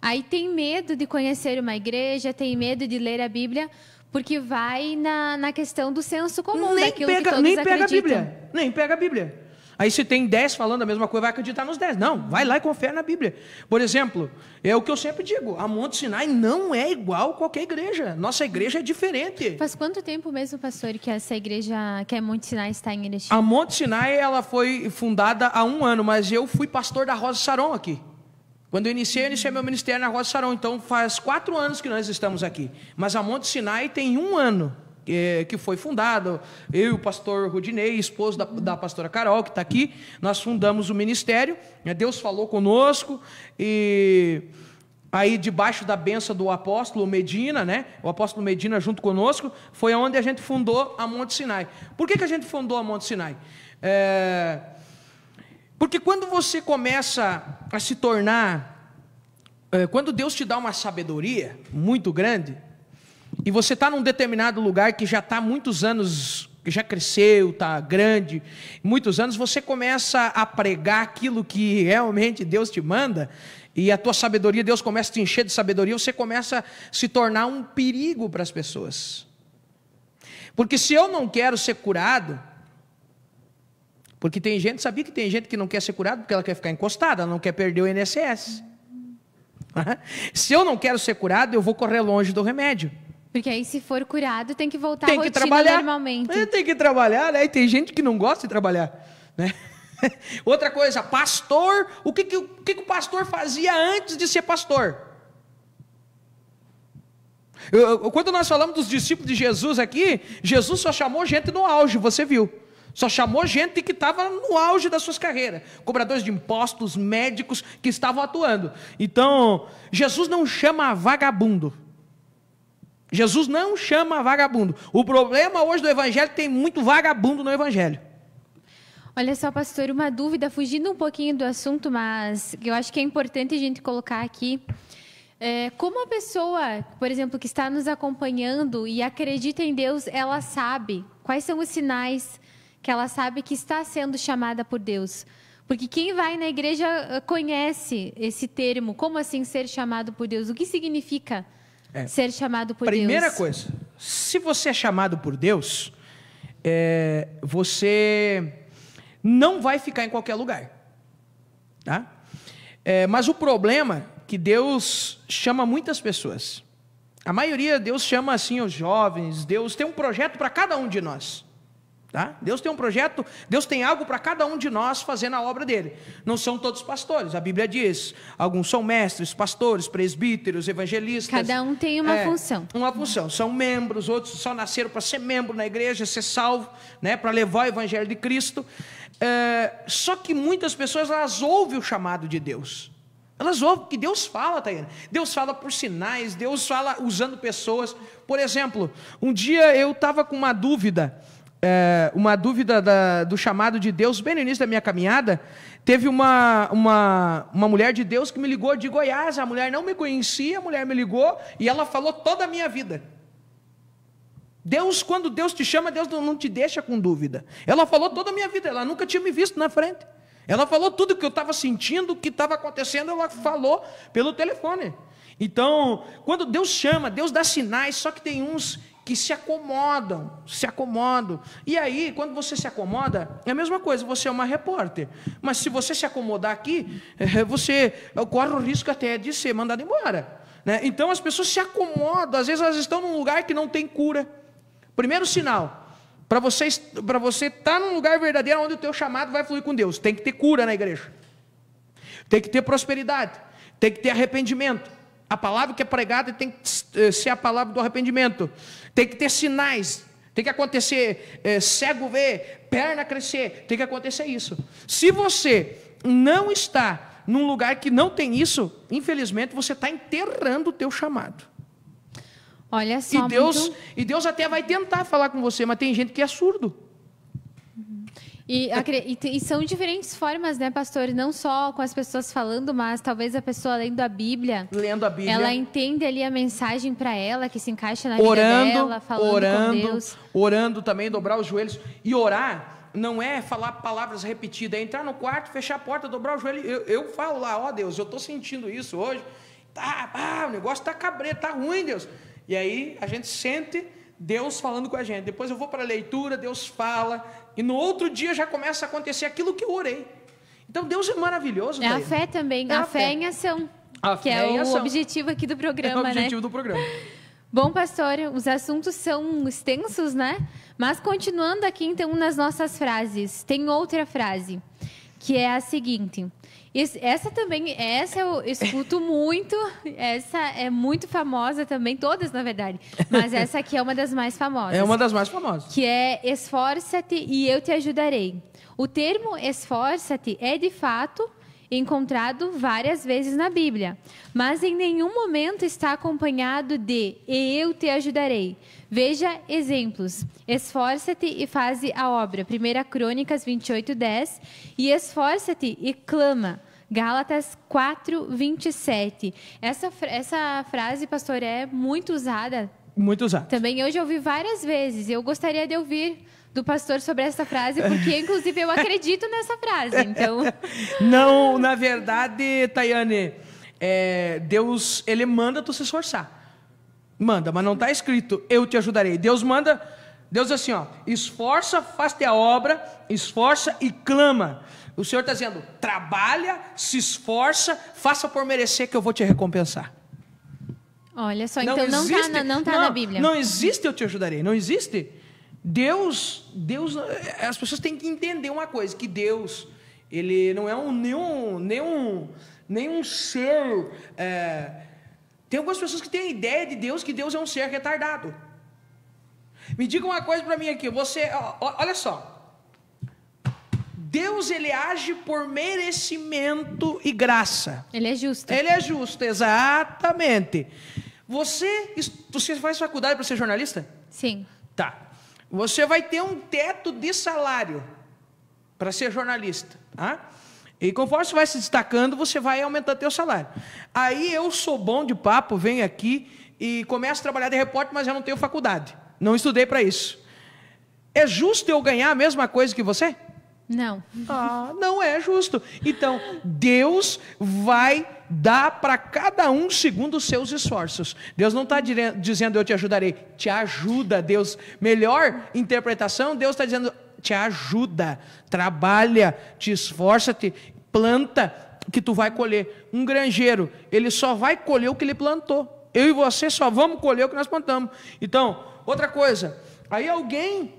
Aí tem medo de conhecer uma igreja, tem medo de ler a Bíblia, porque vai na, na questão do senso comum, nem daquilo pega, que todos Nem pega acreditam. a Bíblia. Nem pega a Bíblia. Aí se tem dez falando a mesma coisa, vai acreditar nos dez. Não, vai lá e confere na Bíblia. Por exemplo, é o que eu sempre digo, a Monte Sinai não é igual qualquer igreja. Nossa igreja é diferente. Faz quanto tempo mesmo, pastor, que essa igreja, que a Monte Sinai está em Erechim? A Monte Sinai, ela foi fundada há um ano, mas eu fui pastor da Rosa Saron aqui. Quando eu iniciei, eu iniciei meu ministério na Rua Sarão. Então faz quatro anos que nós estamos aqui. Mas a Monte Sinai tem um ano que foi fundado. Eu e o pastor Rudinei, esposo da, da pastora Carol, que está aqui, nós fundamos o ministério. É, Deus falou conosco e aí debaixo da benção do apóstolo Medina, né? O apóstolo Medina junto conosco, foi onde a gente fundou a Monte Sinai. Por que, que a gente fundou a Monte Sinai? É, porque quando você começa a se tornar, é, quando Deus te dá uma sabedoria muito grande, e você está num determinado lugar que já está muitos anos, que já cresceu, está grande, muitos anos, você começa a pregar aquilo que realmente Deus te manda, e a tua sabedoria, Deus começa a te encher de sabedoria, você começa a se tornar um perigo para as pessoas. Porque se eu não quero ser curado, porque tem gente, sabia que tem gente que não quer ser curado porque ela quer ficar encostada, ela não quer perder o INSS. Se eu não quero ser curado, eu vou correr longe do remédio. Porque aí, se for curado, tem que voltar tem que trabalhar. normalmente. É, tem que trabalhar, né? E tem gente que não gosta de trabalhar, né? Outra coisa, pastor, o que que, o que, que, o pastor fazia antes de ser pastor? Eu, eu, quando nós falamos dos discípulos de Jesus aqui, Jesus só chamou gente no auge, você viu. Só chamou gente que estava no auge das suas carreiras, cobradores de impostos, médicos que estavam atuando. Então, Jesus não chama vagabundo. Jesus não chama vagabundo. O problema hoje do evangelho tem muito vagabundo no evangelho. Olha só, pastor, uma dúvida, fugindo um pouquinho do assunto, mas eu acho que é importante a gente colocar aqui. É, como a pessoa, por exemplo, que está nos acompanhando e acredita em Deus, ela sabe quais são os sinais que ela sabe que está sendo chamada por Deus. Porque quem vai na igreja eh, conhece esse termo. Como assim ser chamado por Deus? O que significa é. ser chamado por Primeira Deus? Primeira coisa, se você é chamado por Deus, é, você não vai ficar em qualquer lugar. Tá? É, mas o problema é que Deus chama muitas pessoas. A maioria, Deus chama assim os jovens, Deus tem um projeto para cada um de nós. Tá? Deus tem um projeto, Deus tem algo para cada um de nós fazer na obra dele. Não são todos pastores, a Bíblia diz. Alguns são mestres, pastores, presbíteros, evangelistas. Cada um tem uma é, função. Uma função. São membros, outros só nasceram para ser membro na igreja, ser salvo, né, para levar o evangelho de Cristo. É, só que muitas pessoas elas ouvem o chamado de Deus. Elas ouvem o que Deus fala, Tayana. Deus fala por sinais, Deus fala usando pessoas. Por exemplo, um dia eu estava com uma dúvida é, uma dúvida da, do chamado de Deus, bem no início da minha caminhada, teve uma, uma, uma mulher de Deus que me ligou de Goiás. A mulher não me conhecia, a mulher me ligou e ela falou toda a minha vida. Deus, quando Deus te chama, Deus não te deixa com dúvida. Ela falou toda a minha vida, ela nunca tinha me visto na frente. Ela falou tudo que eu estava sentindo, o que estava acontecendo, ela falou pelo telefone. Então, quando Deus chama, Deus dá sinais, só que tem uns que se acomodam, se acomodam. E aí, quando você se acomoda, é a mesma coisa, você é uma repórter. Mas se você se acomodar aqui, eh, eh, você eh, corre o risco até de ser mandado embora. Né? Então as pessoas se acomodam, às vezes elas estão num lugar que não tem cura. Primeiro sinal, para você estar você tá num lugar verdadeiro onde o teu chamado vai fluir com Deus, tem que ter cura na igreja. Tem que ter prosperidade, tem que ter arrependimento a palavra que é pregada tem que eh, ser a palavra do arrependimento. Tem que ter sinais. Tem que acontecer é, cego ver, perna crescer. Tem que acontecer isso. Se você não está num lugar que não tem isso, infelizmente você está enterrando o teu chamado. Olha só. E Deus, muito... e Deus até vai tentar falar com você, mas tem gente que é surdo. E, e, são diferentes formas, né, pastor? Não só com as pessoas falando, mas talvez a pessoa lendo a Bíblia. Lendo a Bíblia. Ela entende ali a mensagem para ela, que se encaixa na orando, vida dela, falando orando, com Deus. Orando também, dobrar os joelhos. E orar não é falar palavras repetidas, é entrar no quarto, fechar a porta, dobrar o joelho. Eu, eu falo lá, ó oh, Deus, eu estou sentindo isso hoje. Tá, ah, o negócio tá cabreta, tá ruim, Deus. E aí a gente sente... Deus falando com a gente. Depois eu vou para a leitura, Deus fala, e no outro dia já começa a acontecer aquilo que eu orei. Então Deus é maravilhoso. É a fé também, é a, a fé, fé, em ação. A que é, o objetivo aqui do programa, é o né? objetivo né? do programa. Bom, pastor, os assuntos são extensos, né? Mas continuando aqui então nas nossas frases, tem outra frase que é a seguinte: essa também, essa eu escuto muito. Essa é muito famosa também, todas na verdade. Mas essa aqui é uma das mais famosas. É uma das mais famosas. Que é esforça-te e eu te ajudarei. O termo esforça-te é de fato encontrado várias vezes na Bíblia, mas em nenhum momento está acompanhado de e eu te ajudarei, Veja exemplos. Esforça-te e faze a obra. 1 Crônicas 28, 10. E esforça-te e clama. Gálatas 4, 27. Essa, essa frase, pastor, é muito usada. Muito usada. Também eu já ouvi várias vezes. Eu gostaria de ouvir do pastor sobre essa frase, porque inclusive eu acredito nessa frase. Então. Não, na verdade, Tayane, é, Deus ele manda tu se esforçar. Manda, mas não está escrito, eu te ajudarei. Deus manda, Deus assim, ó, esforça, faz a obra, esforça e clama. O Senhor está dizendo, trabalha, se esforça, faça por merecer que eu vou te recompensar. Olha só, não então não está na, tá na tá Bíblia. Não existe eu te ajudarei, não existe. Deus, Deus, eh, as pessoas têm que entender uma coisa, que Deus, ele não é um, nenhum, nenhum, nenhum ser... É, tem algumas pessoas que têm a ideia de Deus que Deus é um ser retardado. Me diga uma coisa para mim aqui, você, olha só. Deus ele age por merecimento e graça. Ele é justo. Ele é justo, exatamente. Você, você faz faculdade para ser jornalista? Sim. Tá. Você vai ter um teto de salário para ser jornalista, tá? E conforme você vai se destacando, você vai aumentando teu salário. Aí eu sou bom de papo, venho aqui e começo a trabalhar de repórter, mas eu não tenho faculdade. Não estudei para isso. É justo eu ganhar a mesma coisa que você? Não. Ah, não é justo. Então, Deus vai dar para cada um segundo os seus esforços. Deus não está dizendo eu te ajudarei, te ajuda, Deus. Melhor interpretação, Deus está dizendo te ajuda, trabalha, te esforça-te, planta que tu vai colher. Um granjeiro, ele só vai colher o que ele plantou. Eu e você só vamos colher o que nós plantamos. Então, outra coisa, aí alguém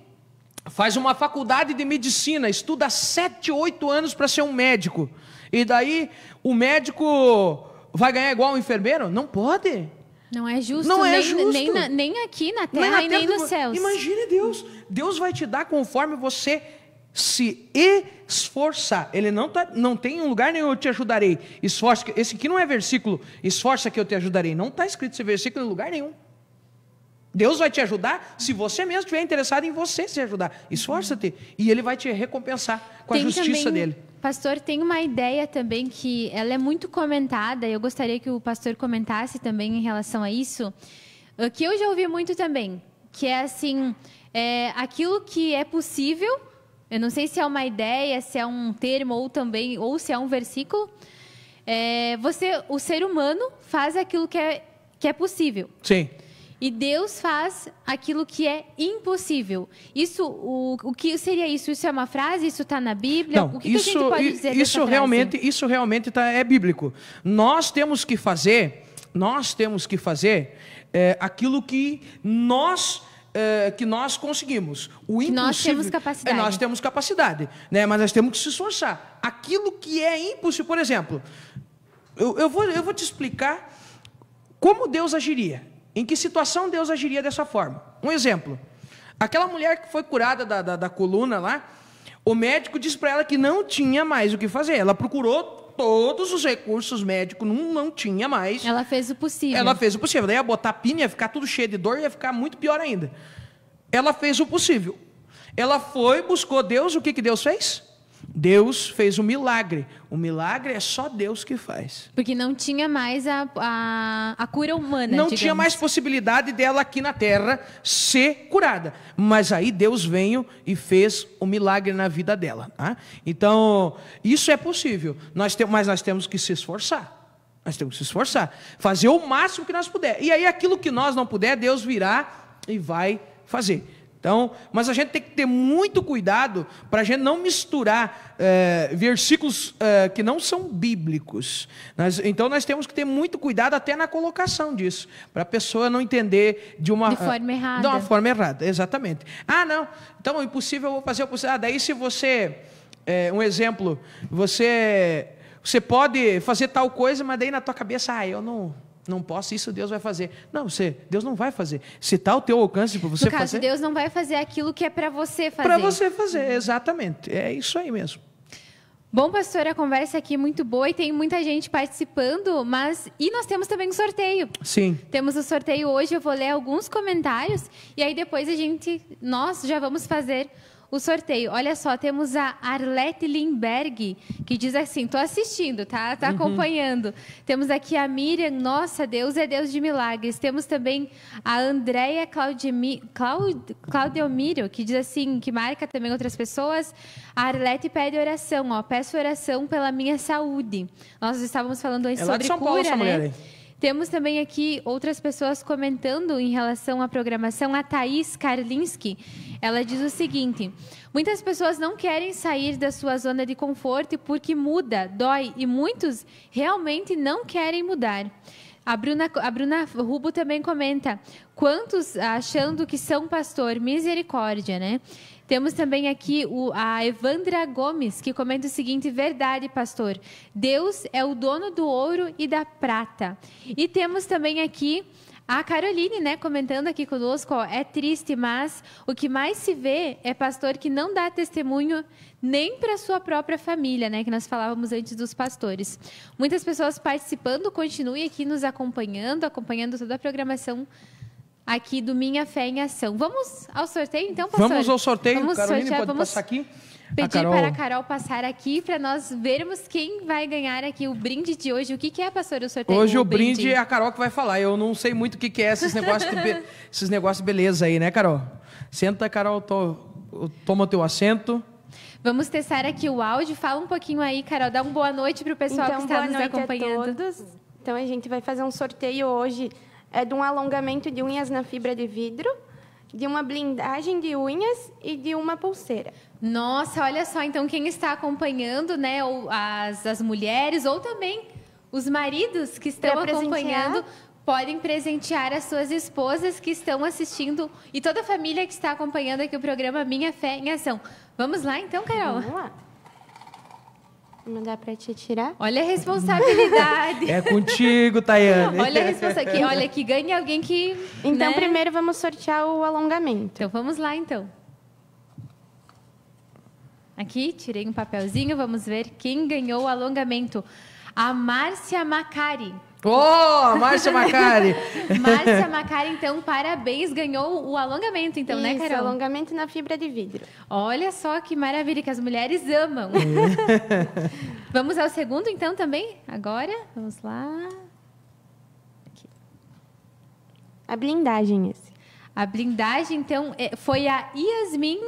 faz uma faculdade de medicina, estuda sete, oito anos para ser um médico. E daí o médico vai ganhar igual o enfermeiro? Não pode. Não é justo. Não é nem, justo. Nem, nem, aqui na terra nem na e nem nos céus. Imagine Deus. Deus vai te dar conforme você se esforçar. Ele não, tá, não tem um lugar nenhum, eu te ajudarei. Esforça, esse aqui não é versículo, esforça que eu te ajudarei. Não está escrito esse versículo em lugar nenhum. Deus vai te ajudar se você mesmo estiver interessado em você se ajudar. Esforça-te. E Ele vai te recompensar com tem a justiça também, dele. Pastor, tem uma ideia também que ela é muito comentada, eu gostaria que o pastor comentasse também em relação a isso, eh, que eu já ouvi muito também, que é assim, é, aquilo que é possível. Eu não sei se é uma ideia, se é um termo ou também ou se é um versículo. É, você, o ser humano faz aquilo que é, que é possível. Sim. E Deus faz aquilo que é impossível. Isso, o, o que seria isso? Isso é uma frase? Isso está na Bíblia? Não, o que, isso, que a gente pode dizer isso realmente, Isso realmente tá, é bíblico. Nós temos que fazer, nós temos que fazer é, aquilo que nós é, que nós conseguimos. O que nós temos é, capacidade. É, nós temos capacidade, né? mas nós temos que se esforçar. Aquilo que é impossível, por exemplo, eu, eu, vou, eu vou te explicar como Deus agiria, em que situação Deus agiria dessa forma. Um exemplo, aquela mulher que foi curada da, da, da coluna lá, o médico disse para ela que não tinha mais o que fazer. Ela procurou todos os recursos médicos, não, não tinha mais. Ela fez o possível. Ela fez o possível. Daí ia botar pino, ia ficar tudo cheio de dor, ia ficar muito pior ainda. Ela fez o possível. Ela foi, buscou Deus, o que, que Deus fez? Deus fez um milagre. O milagre é só Deus que faz. Porque não tinha mais a, a, a cura humana. Não digamos. tinha mais possibilidade dela aqui na terra ser curada. Mas aí Deus veio e fez o um milagre na vida dela. Tá? Então, isso é possível. Nós te, mas nós temos que se esforçar. Nós temos que se esforçar. Fazer o máximo que nós puder. E aí aquilo que nós não puder, Deus virá e vai fazer. Então, mas a gente tem que ter muito cuidado para a gente não misturar é, versículos é, que não são bíblicos. Nós, então, nós temos que ter muito cuidado até na colocação disso, para a pessoa não entender de uma de forma errada. Ah, de uma forma errada, exatamente. Ah, não. Então, é impossível eu vou fazer o possível. Ah, daí se você, é, um exemplo, você você pode fazer tal coisa, mas daí na tua cabeça, ah, eu não não posso, isso Deus vai fazer. Não, você, Deus não vai fazer. Se está ao teu alcance para você no caso, fazer. Deus não vai fazer aquilo que é para você fazer. Para você fazer, exatamente. É isso aí mesmo. Bom, pastor, a conversa aqui é muito boa e tem muita gente participando, mas. E nós temos também um sorteio. Sim. Temos o um sorteio hoje, eu vou ler alguns comentários e aí depois a gente. Nós já vamos fazer o sorteio. Olha só, temos a Arlete Lindberg, que diz assim: tô assistindo, tá? Tá uhum. acompanhando. Uhum. Temos aqui a Miriam, nossa, Deus é Deus de milagres. Temos também a Andréia Claudemiro, que diz assim, que marca também outras pessoas. A Arlete pede oração, ó. Peço oração pela minha saúde. Nós estávamos falando aí é sobre lá de São Paulo, cura, Paulo, essa né? Mulher aí. Temos também aqui outras pessoas comentando em relação à programação. A Thaís Karlinski, ela diz o seguinte: muitas pessoas não querem sair da sua zona de conforto porque muda, dói, e muitos realmente não querem mudar. A Bruna, a Bruna Rubo também comenta: quantos achando que são pastor? Misericórdia, né? Temos também aqui o, a Evandra Gomes, que comenta o seguinte: verdade, pastor. Deus é o dono do ouro e da prata. E temos também aqui. A Caroline, né, comentando aqui conosco, ó, é triste, mas o que mais se vê é pastor que não dá testemunho nem para sua própria família, né, que nós falávamos antes dos pastores. Muitas pessoas participando, continue aqui nos acompanhando, acompanhando toda a programação aqui do Minha Fé em Ação. Vamos ao sorteio, então, pastor? Vamos ao sorteio. Vamos Caroline, sortear, pode vamos passar aqui. Pedir a Carol... para a Carol passar aqui para nós vermos quem vai ganhar aqui o brinde de hoje. O que, que é, pastor, o sorteio? Hoje o, o brinde? é a Carol que vai falar. Eu não sei muito o que, que é esses negócios, be... esses negócios beleza aí, né, Carol? Senta, Carol, to... toma teu assento. Vamos testar aqui o áudio. Fala um pouquinho aí, Carol. Dá uma boa noite para o pessoal então, que está nos acompanhando. a todos. Então, a gente vai fazer um sorteio hoje é de um alongamento de unhas na fibra de vidro, de uma blindagem de unhas e de uma pulseira. Nossa, olha só, então quem está acompanhando, né, as, as mulheres ou também os maridos que estão acompanhando podem presentear as suas esposas que estão assistindo e toda a família que está acompanhando aqui o programa Minha Fé em Ação. Vamos lá então, Carol? Vamos lá. Não mandar para te tirar. Olha a responsabilidade. é contigo, Tayane. olha a responsabilidade. Olha, que ganha alguém que. Então, né? primeiro vamos sortear o alongamento. Então, vamos lá, então. Aqui, tirei um papelzinho, vamos ver quem ganhou o alongamento. A Márcia Macari. Pô, oh, Márcia Macari! Márcia Macari, então, parabéns, ganhou o alongamento, então, né, Isso, né, Carol? alongamento na fibra de vidro. Olha só que maravilha, que as mulheres amam. É. vamos ao segundo, então, também? Agora, vamos lá. Aqui. A blindagem, esse. A blindagem, então, é, foi a Yasmin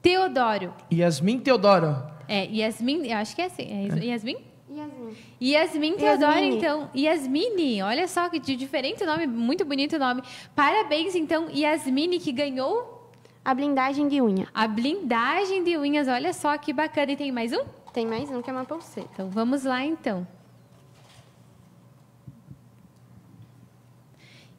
Teodoro. Yasmin Teodoro. É, Yasmin, eu acho que é assim. É, é. Yasmin? É. Yasmin. Yasmin Teodoro, então. Yasmini, olha só que diferente nome, muito bonito nome. Parabéns, então, Yasmini, que ganhou a blindagem de unha. A blindagem de unhas, olha só que bacana. E tem mais um? Tem mais um que é uma pulseira. Então vamos lá então.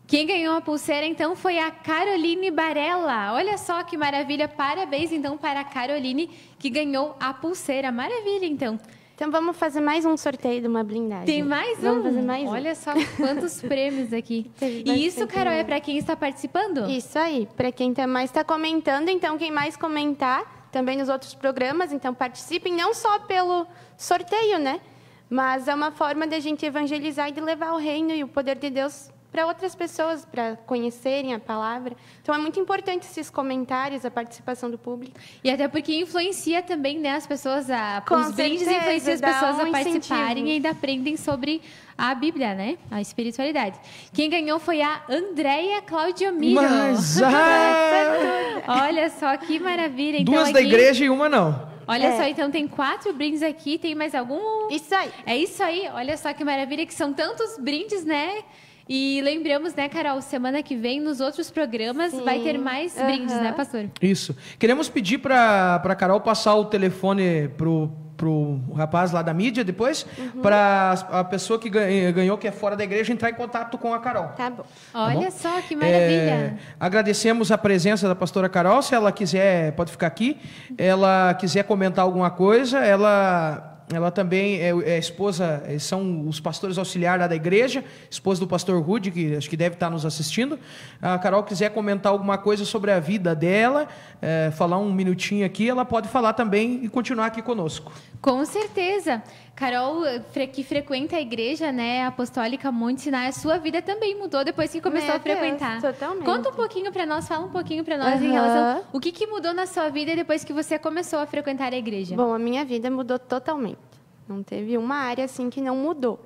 Quem ganhou a pulseira então foi a Caroline Barella. Olha só que maravilha. Parabéns então para a Caroline que ganhou a pulseira. Maravilha então. Então vamos fazer mais um sorteio de uma blindagem. Tem mais vamos um? Vamos fazer mais Olha um. só quantos prêmios aqui. E isso, Carol, é para quem está participando? Isso aí, para quem tá mais está comentando. Então, quem mais comentar também nos outros programas, então participem não só pelo sorteio, né? Mas é uma forma a gente evangelizar e de levar o reino e o poder de Deus para outras pessoas, para conhecerem a palavra. Então é muito importante esses comentários, a participação do público. E até porque influencia também né, as pessoas, a, Com os brindes influenciam as pessoas um a participarem e ainda aprendem sobre a Bíblia, né? A espiritualidade. Quem ganhou foi a Andréia Cláudia Miro. Mas, ah... Olha só que maravilha. Então, Duas da igreja e uma não. Olha é. só, então tem quatro brindes aqui, tem mais algum? Isso aí. É isso aí, olha só que maravilha, que são tantos brindes, né? E lembramos, né, Carol, semana que vem, nos outros programas, Sim. vai ter mais uhum. brindes, né, pastor? Isso. Queremos pedir para a Carol passar o telefone pro pro rapaz lá da mídia depois, uhum. para a pessoa que ganhou, que é fora da igreja, entrar em contato com a Carol. Tá bom. Olha tá bom? só que maravilha. É, agradecemos a presença da pastora Carol. Se ela quiser, pode ficar aqui. Ela quiser comentar alguma coisa, ela ela também é, é esposa, é, são os pastores auxiliares lá da igreja, esposa do pastor Rude, que acho que deve estar nos assistindo. A Carol quiser comentar alguma coisa sobre a vida dela, é, falar um minutinho aqui, ela pode falar também e continuar aqui conosco. Com certeza. Carol, eh, que frequenta a igreja né, apostólica Monte Sinai, a sua vida também mudou depois que começou Meu a frequentar. Deus, totalmente. Conta um pouquinho para nós, fala um pouquinho para nós uhum. em relação o que, que mudou na sua vida depois que você começou a frequentar a igreja. Bom, a minha vida mudou totalmente. Não teve uma área assim que não mudou.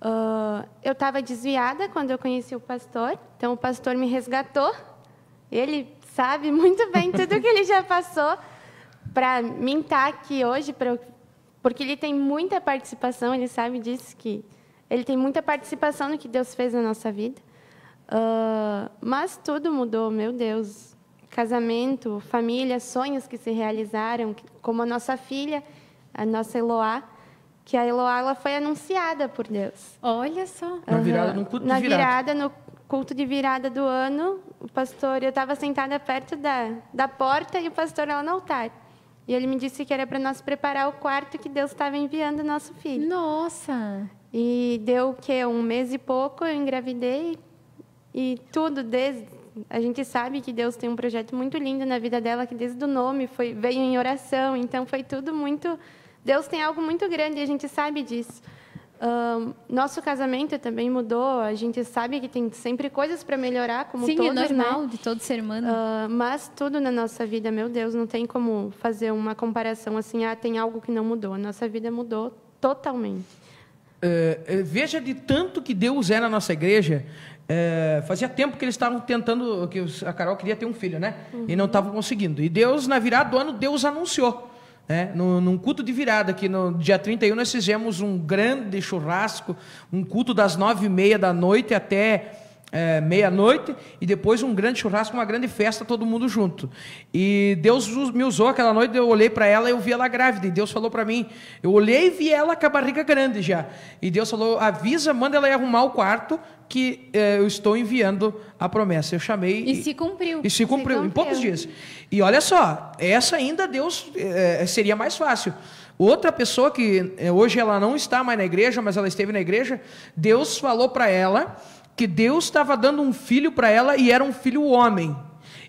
Uh, eu estava desviada quando eu conheci o pastor, então o pastor me resgatou. Ele sabe muito bem tudo que ele já passou para mim estar aqui hoje, para eu porque ele tem muita participação, ele sabe disso, que ele tem muita participação no que Deus fez na nossa vida. Uh, mas tudo mudou, meu Deus. Casamento, família, sonhos que se realizaram, como a nossa filha, a nossa Eloá, que a Eloá ela foi anunciada por Deus. Olha só. Na virada, no culto Na de virada. virada, no culto de virada do ano, o pastor, eu estava sentada perto da, da porta e o pastor ela no altar. E ele me disse que era para nós preparar o quarto que Deus estava enviando nosso filho. Nossa! E deu o quê? Um mês e pouco eu engravidei. E tudo desde. A gente sabe que Deus tem um projeto muito lindo na vida dela, que desde o nome foi, veio em oração. Então foi tudo muito. Deus tem algo muito grande e a gente sabe disso nosso casamento também mudou. A gente sabe que tem sempre coisas para melhorar, como Sim, é todos, é normal né? de todo ser humano. Uh, mas tudo na nossa vida, meu Deus, não tem como fazer uma comparação assim. Ah, tem algo que não mudou. A nossa vida mudou totalmente. É, é, veja de tanto que Deus é na nossa igreja. fazia tempo que eles estavam tentando, que a Carol queria ter um filho, né? Uhum. E não estavam conseguindo. E Deus, na virada do ano, Deus anunciou né? No, num culto de virada, que no dia 31 nós fizemos um grande churrasco, um culto das nove e meia da noite até é, meia-noite e depois um grande churrasco, uma grande festa, todo mundo junto. E Deus me usou aquela noite, eu olhei para ela e eu vi ela grávida. E Deus falou para mim, eu olhei e vi ela com a barriga grande já. E Deus falou, avisa, manda ela ir arrumar o quarto que é, eu estou enviando a promessa. Eu chamei e, e se cumpriu. E se cumpriu, se cumpriu, em poucos dias. E olha só, essa ainda Deus é, é, seria mais fácil. Outra pessoa que hoje ela não está mais na igreja, mas ela esteve na igreja, Deus falou para ela que Deus estava dando um filho para ela e era um filho homem.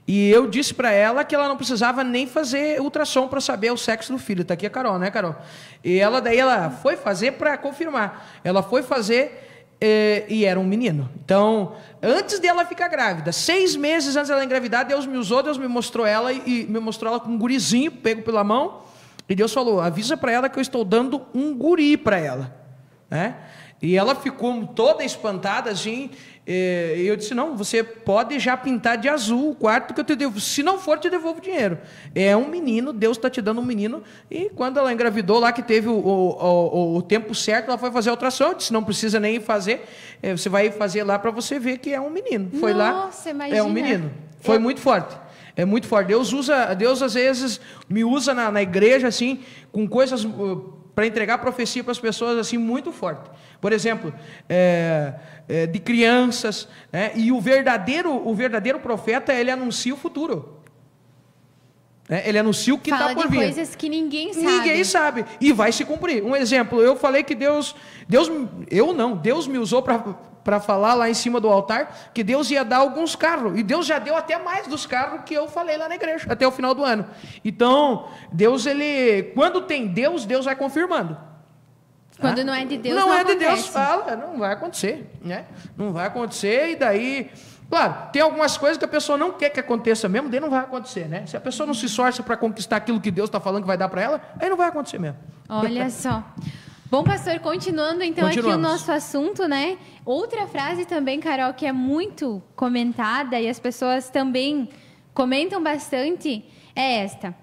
E eu disse para ela que ela não precisava nem fazer ultrassom para saber o sexo do filho. Tá aqui a Carol, né, Carol? E ela daí ela foi fazer para confirmar. Ela foi fazer eh, e era um menino. Então, antes dela ficar grávida, seis meses antes dela engravidar, Deus me usou, Deus me mostrou ela e me mostrou ela com um gurizinho pego pela mão. E Deus falou: avisa para ela que eu estou dando um guri para ela, né? E ela ficou toda espantada assim. É, e eu disse: Não, você pode já pintar de azul o quarto que eu te devo. Se não for, te devolvo o dinheiro. É um menino, Deus está te dando um menino. E quando ela engravidou lá, que teve o, o, o, o tempo certo, ela foi fazer a ultrassom. Eu disse: Não precisa nem fazer. É, você vai fazer lá para você ver que é um menino. Foi Nossa, lá. Imagina. É um menino. Foi eu... É. muito forte. É muito forte. Deus usa, Deus às vezes me usa na, na igreja assim, com coisas uh, para entregar profecia para as pessoas assim muito forte por exemplo, é, é, de crianças. Né? E o verdadeiro, o verdadeiro profeta, ele anuncia o futuro. É, ele anuncia o que está por vir. Fala coisas que ninguém sabe. Ninguém sabe. E vai se cumprir. Um exemplo, eu falei que Deus... Deus eu não, Deus me usou para falar lá em cima do altar que Deus ia dar alguns carros. E Deus já deu até mais dos carros que eu falei lá na igreja, até o final do ano. Então, Deus, ele... Quando tem Deus, Deus vai confirmando. Quando né? não é de Deus, não, não é acontece. de Deus, fala, não vai acontecer, né? Não vai acontecer e daí, claro, tem algumas coisas que a pessoa não quer que aconteça mesmo, daí não vai acontecer, né? Se a pessoa não se esforça para conquistar aquilo que Deus está falando que vai dar para ela, aí não vai acontecer mesmo. Olha só. Bom, pastor, continuando então aqui o nosso assunto, né? Outra frase também, Carol, que é muito comentada e as pessoas também comentam bastante é esta: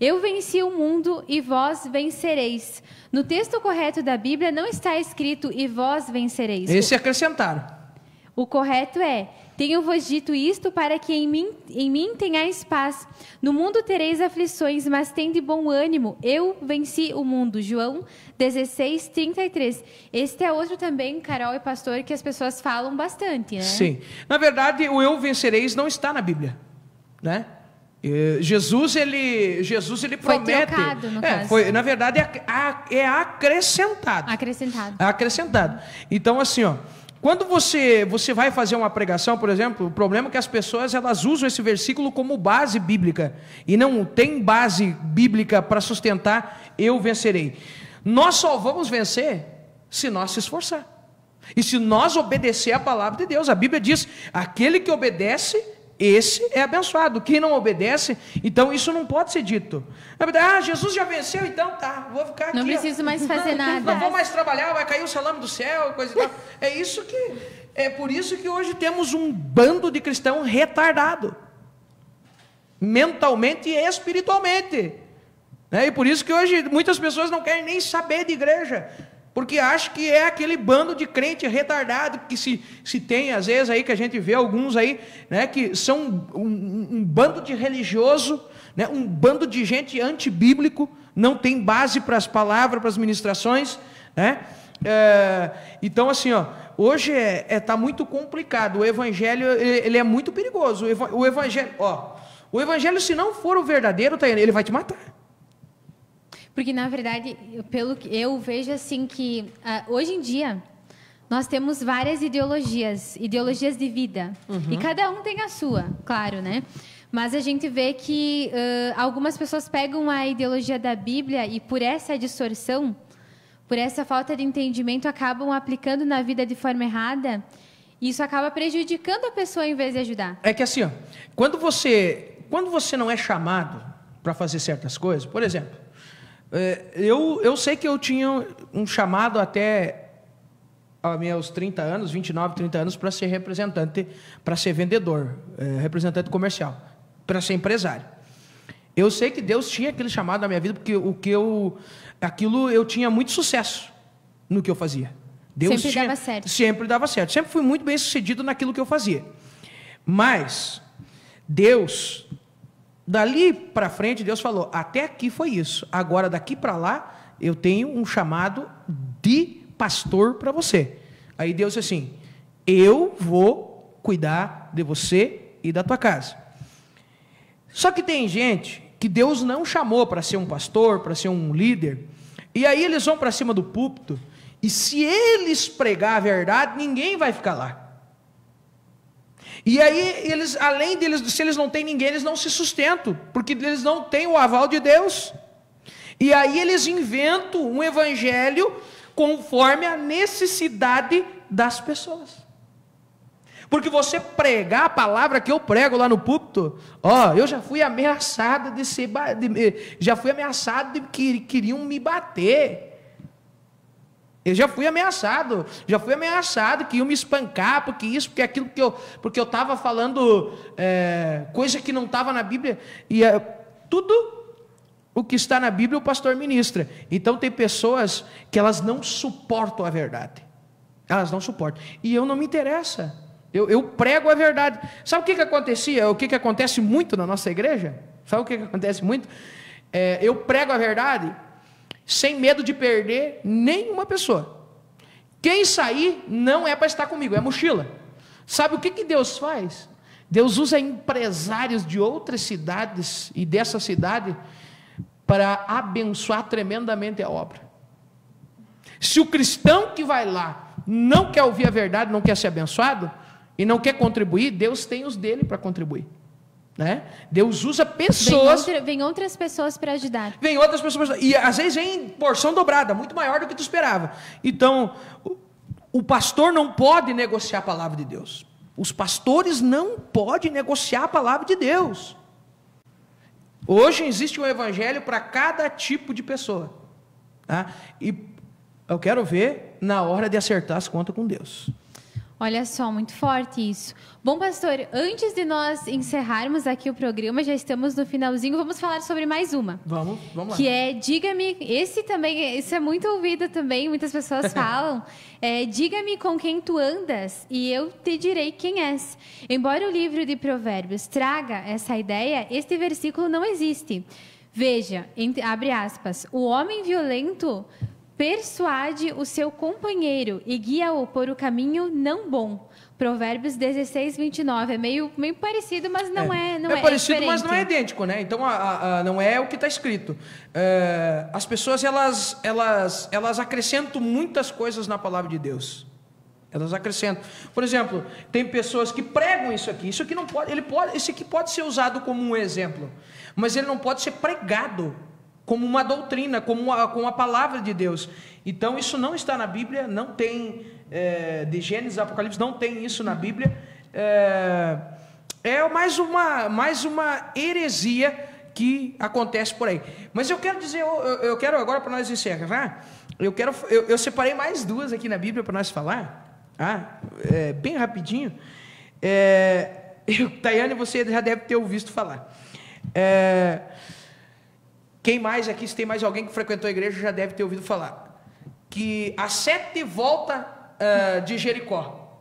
eu venci o mundo e vós vencereis. No texto correto da Bíblia não está escrito e vós vencereis. Esse acrescentaram. O correto é: Tenho-vos dito isto para que em mim, em mim tenhais paz. No mundo tereis aflições, mas tende bom ânimo. Eu venci o mundo. João 16, 33. Este é outro também, Carol e pastor, que as pessoas falam bastante, né? Sim. Na verdade, o eu vencereis não está na Bíblia, né? É, Jesus ele Jesus ele foi promete trocado, no é, caso. foi na verdade é, é, é acrescentado acrescentado acrescentado então assim ó quando você você vai fazer uma pregação por exemplo o problema é que as pessoas elas usam esse versículo como base bíblica e não tem base bíblica para sustentar eu vencerei nós só vamos vencer se nós se esforçar e se nós obedecer a palavra de Deus a Bíblia diz aquele que obedece esse é abençoado. Quem não obedece, então isso não pode ser dito. ah, Jesus já venceu, então tá, vou ficar aqui. Não preciso mais fazer não, nada. Não vou mais trabalhar, vai cair o salame do céu, coisa e tal. É isso que é por isso que hoje temos um bando de cristão retardado. Mentalmente e espiritualmente. É, e por isso que hoje muitas pessoas não querem nem saber de igreja. Porque acha que é aquele bando de crente retardado que se, se tem, às vezes, aí que a gente vê alguns aí, né, que são um, um, um bando de religioso, né, um bando de gente antibíblico, não tem base para as palavras, para as ministrações. Né? É, então, assim, ó, hoje está é, é, tá muito complicado. O evangelho ele, ele é muito perigoso. O, eva, o evangelho, ó, o evangelho, se não for o verdadeiro, tá, ele vai te matar. Porque, na verdade, pelo que eu vejo, assim, que uh, hoje em dia nós temos várias ideologias, ideologias de vida. Uhum. E cada um tem a sua, claro, né? Mas a gente vê que uh, algumas pessoas pegam a ideologia da Bíblia e, por essa distorção, por essa falta de entendimento, acabam aplicando na vida de forma errada. E isso acaba prejudicando a pessoa em vez de ajudar. É que assim, ó, quando você, quando você não é chamado para fazer certas coisas, por exemplo, é, eu, eu sei que eu tinha um chamado até meus 30 anos, 29, 30 anos, para ser representante, para ser vendedor, é, representante comercial, para ser empresário. Eu sei que Deus tinha aquele chamado na minha vida, porque o que eu. Aquilo eu tinha muito sucesso no que eu fazia. Deus sempre tinha, dava certo. Sempre dava certo. Sempre fui muito bem sucedido naquilo que eu fazia. Mas Deus Dali para frente, Deus falou: até aqui foi isso. Agora, daqui para lá, eu tenho um chamado de pastor para você. Aí Deus disse assim: eu vou cuidar de você e da tua casa. Só que tem gente que Deus não chamou para ser um pastor, para ser um líder, e aí eles vão para cima do púlpito, e se eles pregar a verdade, ninguém vai ficar lá. E aí, eles, além deles, se eles não têm ninguém, eles não se sustentam, porque eles não têm o aval de Deus. E aí eles inventam um evangelho conforme a necessidade das pessoas. Porque você pregar a palavra que eu prego lá no púlpito, ó, eu já fui ameaçado de ser, de, eh, já fui ameaçado de que queriam me bater. Eu já fui ameaçado, já fui ameaçado que iam me espancar, porque isso, porque aquilo que eu, porque eu estava falando é, coisa que não estava na Bíblia. E é, tudo o que está na Bíblia o pastor ministra. Então tem pessoas que elas não suportam a verdade. Elas não suportam. E eu não me interessa. Eu, eu prego a verdade. Sabe o que, que acontecia? O que, que acontece muito na nossa igreja? Sabe o que, que acontece muito? É, eu prego a verdade sem medo de perder nenhuma pessoa. Quem sair não é para estar comigo, é mochila. Sabe o que, que Deus faz? Deus usa empresários de outras cidades e dessa cidade para abençoar tremendamente a obra. Se o cristão que vai lá não quer ouvir a verdade, não quer ser abençoado e não quer contribuir, Deus tem os dele para contribuir. Né? Deus usa pessoas. Vem, vem outras pessoas para ajudar. Vem outras pessoas. E às vezes vem porção dobrada, muito maior do que tu esperava. Então, o, o pastor não pode negociar a palavra de Deus. Os pastores não podem negociar a palavra de Deus. Hoje existe um evangelho para cada tipo de pessoa. Tá? E eu quero ver na hora de acertar as contas com Deus. Olha só, muito forte isso. Bom, pastor, antes de nós encerrarmos aqui o programa, já estamos no finalzinho, vamos falar sobre mais uma. Vamos, vamos lá. Que é, diga-me, esse também, isso é muito ouvido também, muitas pessoas falam, é, diga-me com quem tu andas e eu te direi quem és. Embora o livro de Provérbios traga essa ideia, este versículo não existe. Veja, entre, abre aspas, o homem violento Persuade o seu companheiro e guia-o por o caminho não bom. Provérbios 16, 29. É meio, meio parecido, mas não é. é não é, é parecido, mas não é idêntico, né? Então, a, a, a não é o que está escrito. É, as pessoas, elas, elas, elas acrescentam muitas coisas na palavra de Deus. Elas acrescentam. Por exemplo, tem pessoas que pregam isso aqui. Isso aqui não pode, ele pode, esse aqui pode ser usado como um exemplo, mas ele não pode ser pregado como uma doutrina, como, uma, como a palavra de Deus. Então, isso não está na Bíblia, não tem, é, de Gênesis Apocalipse, não tem isso na Bíblia. É, é mais, uma, mais uma heresia que acontece por aí. Mas eu quero dizer, eu, eu quero agora para nós encerrar, eu, quero, eu, eu, separei mais duas aqui na Bíblia para nós falar, ah, é, bem rapidinho. É, Tayane, você já deve ter ouvido falar. É, quem mais aqui, se tem mais alguém que frequentou a igreja, já deve ter ouvido falar. Que a sete volta uh, de Jericó.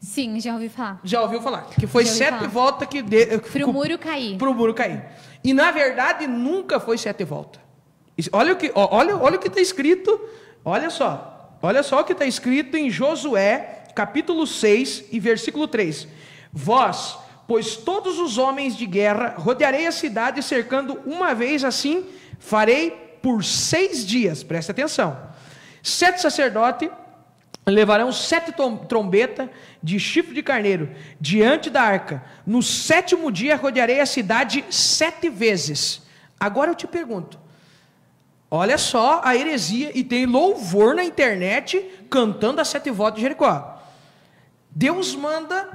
Sim, já ouvi falar. Já ouviu falar. Que foi sete voltas volta que... De... Para o muro cair. Para o muro cair. E, na verdade, nunca foi sete volta. Olha o que olha, olha o que está escrito. Olha só. Olha só o que está escrito em Josué, capítulo 6 e versículo 3. Vós pois todos os homens de guerra rodearei a cidade cercando uma vez assim, farei por seis dias, preste atenção. Sete sacerdotes levarão sete trombetas de chifre de carneiro diante da arca. No sétimo dia rodearei a cidade sete vezes. Agora eu te pergunto, Olha só a heresia e tem louvor na internet cantando as sete voltas de Jericó. Deus manda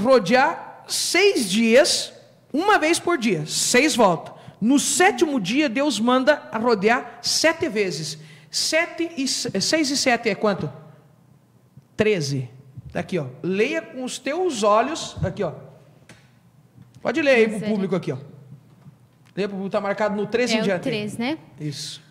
rodear seis dias, uma vez por dia, seis voltas. No sétimo dia, Deus manda rodear sete vezes. Sete e, eh, seis e sete é quanto? Treze. Tá aqui, ó. Leia com os teus olhos. Aqui, ó. Pode ler aí para o público aqui, ó. Leia para o público, está marcado no treze é em diante. É o treze, né? Isso.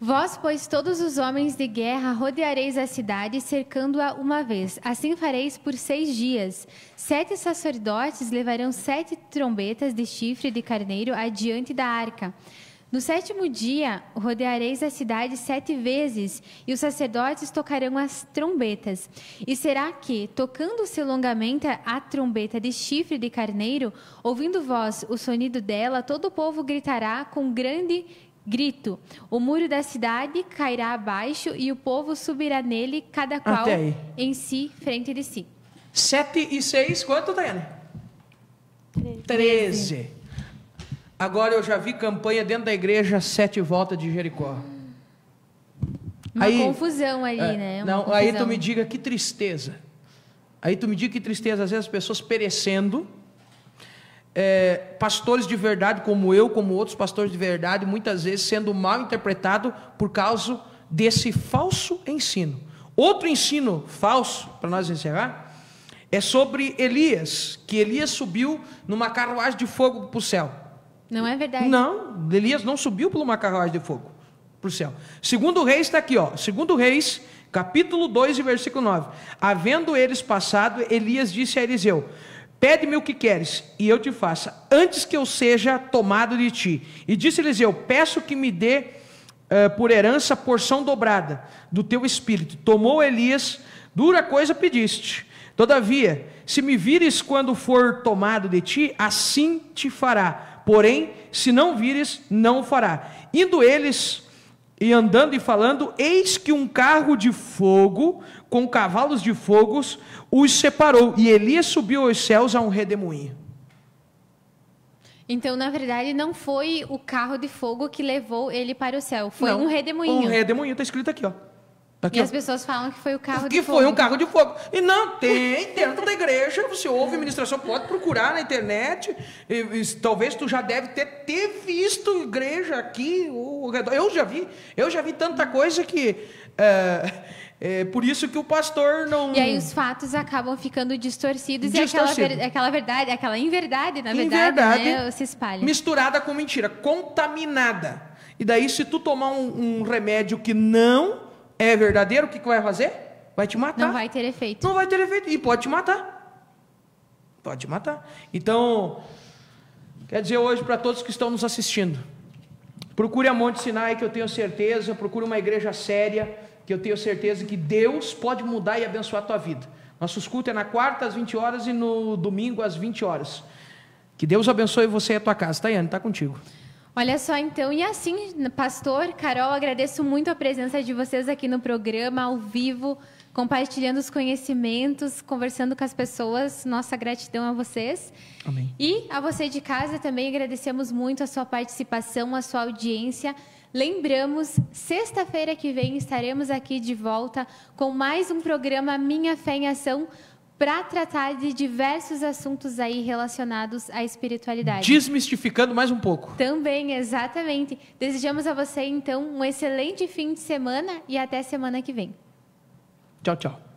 Vós, pois, todos os homens de guerra rodeareis a cidade, cercando-a uma vez. Assim fareis por seis dias. Sete sacerdotes levarão sete trombetas de chifre de carneiro adiante da arca. No sétimo dia, rodeareis a cidade sete vezes, e os sacerdotes tocarão as trombetas. E será que, tocando-se longamente a trombeta de chifre de carneiro, ouvindo vós o sonido dela, todo o povo gritará com grande Grito: O muro da cidade cairá abaixo e o povo subirá nele, cada qual em si, frente de si. Sete e seis, quanto, Daiane? Treze. Agora eu já vi campanha dentro da igreja sete voltas de Jericó. Uma aí, confusão ali, é, né? Uma não, confusão. aí tu me diga que tristeza. Aí tu me diga que tristeza, às vezes as pessoas perecendo é, pastores de verdade, como eu, como outros pastores de verdade, muitas vezes sendo mal interpretado por causa desse falso ensino. Outro ensino falso, para nós encerrar, é sobre Elias, que Elias subiu numa carruagem de fogo para o céu. Não é verdade. Não, Elias não subiu por uma carruagem de fogo para o céu. Segundo Reis está aqui, ó. Segundo Reis, capítulo 2, versículo 9. Havendo eles passado, Elias disse a Eliseu: Pede-me o que queres, e eu te faça, antes que eu seja tomado de ti. E disse-lhes: Eu peço que me dê uh, por herança a porção dobrada do teu espírito. Tomou Elias, dura coisa pediste. Todavia, se me vires quando for tomado de ti, assim te fará. Porém, se não vires, não fará. Indo eles e andando e falando, eis que um carro de fogo com cavalos de fogos, os separou. E Elias subiu aos céus a um redemoinho. Então, na verdade, não foi o carro de fogo que levou ele para o céu. Foi não, um redemoinho. Um redemoinho, está escrito aqui, ó. Tá aqui, e ó. as pessoas falam que foi o carro que de fogo. Que foi um carro de fogo. E não, tem dentro da igreja, você ouve a ministração, pode procurar na internet. E, e, talvez tu já deve ter, ter visto igreja aqui. Ou, eu já vi, eu já vi tanta coisa que... Eh, é por isso que o pastor não. E aí os fatos acabam ficando distorcidos Distorcido. e aquela, ver, aquela verdade, aquela inverdade, na verdade, inverdade, né, se espalha. Misturada com mentira, contaminada. E daí, se tu tomar um, um remédio que não é verdadeiro, o que, que vai fazer? Vai te matar. Não vai ter efeito. Não vai ter efeito. E pode te matar. Pode te matar. Então, quer dizer hoje para todos que estão nos assistindo: procure a Monte Sinai, que eu tenho certeza, procure uma igreja séria que eu tenho certeza que Deus pode mudar e abençoar a tua vida. Nosso culto é na quarta às 20 horas e no domingo às 20 horas. Que Deus abençoe você e a tua casa. Tayane, está contigo. Olha só, então, e assim, pastor, Carol, agradeço muito a presença de vocês aqui no programa, ao vivo, compartilhando os conhecimentos, conversando com as pessoas. Nossa gratidão a vocês. Amém. E a você de casa também agradecemos muito a sua participação, a sua audiência. Lembramos, sexta-feira que vem estaremos aqui de volta com mais um programa Minha Fé em Ação para tratar de diversos assuntos aí relacionados à espiritualidade. Desmistificando mais um pouco. Também, exatamente. Desejamos a você então um excelente fim de semana e até semana que vem. Tchau, tchau.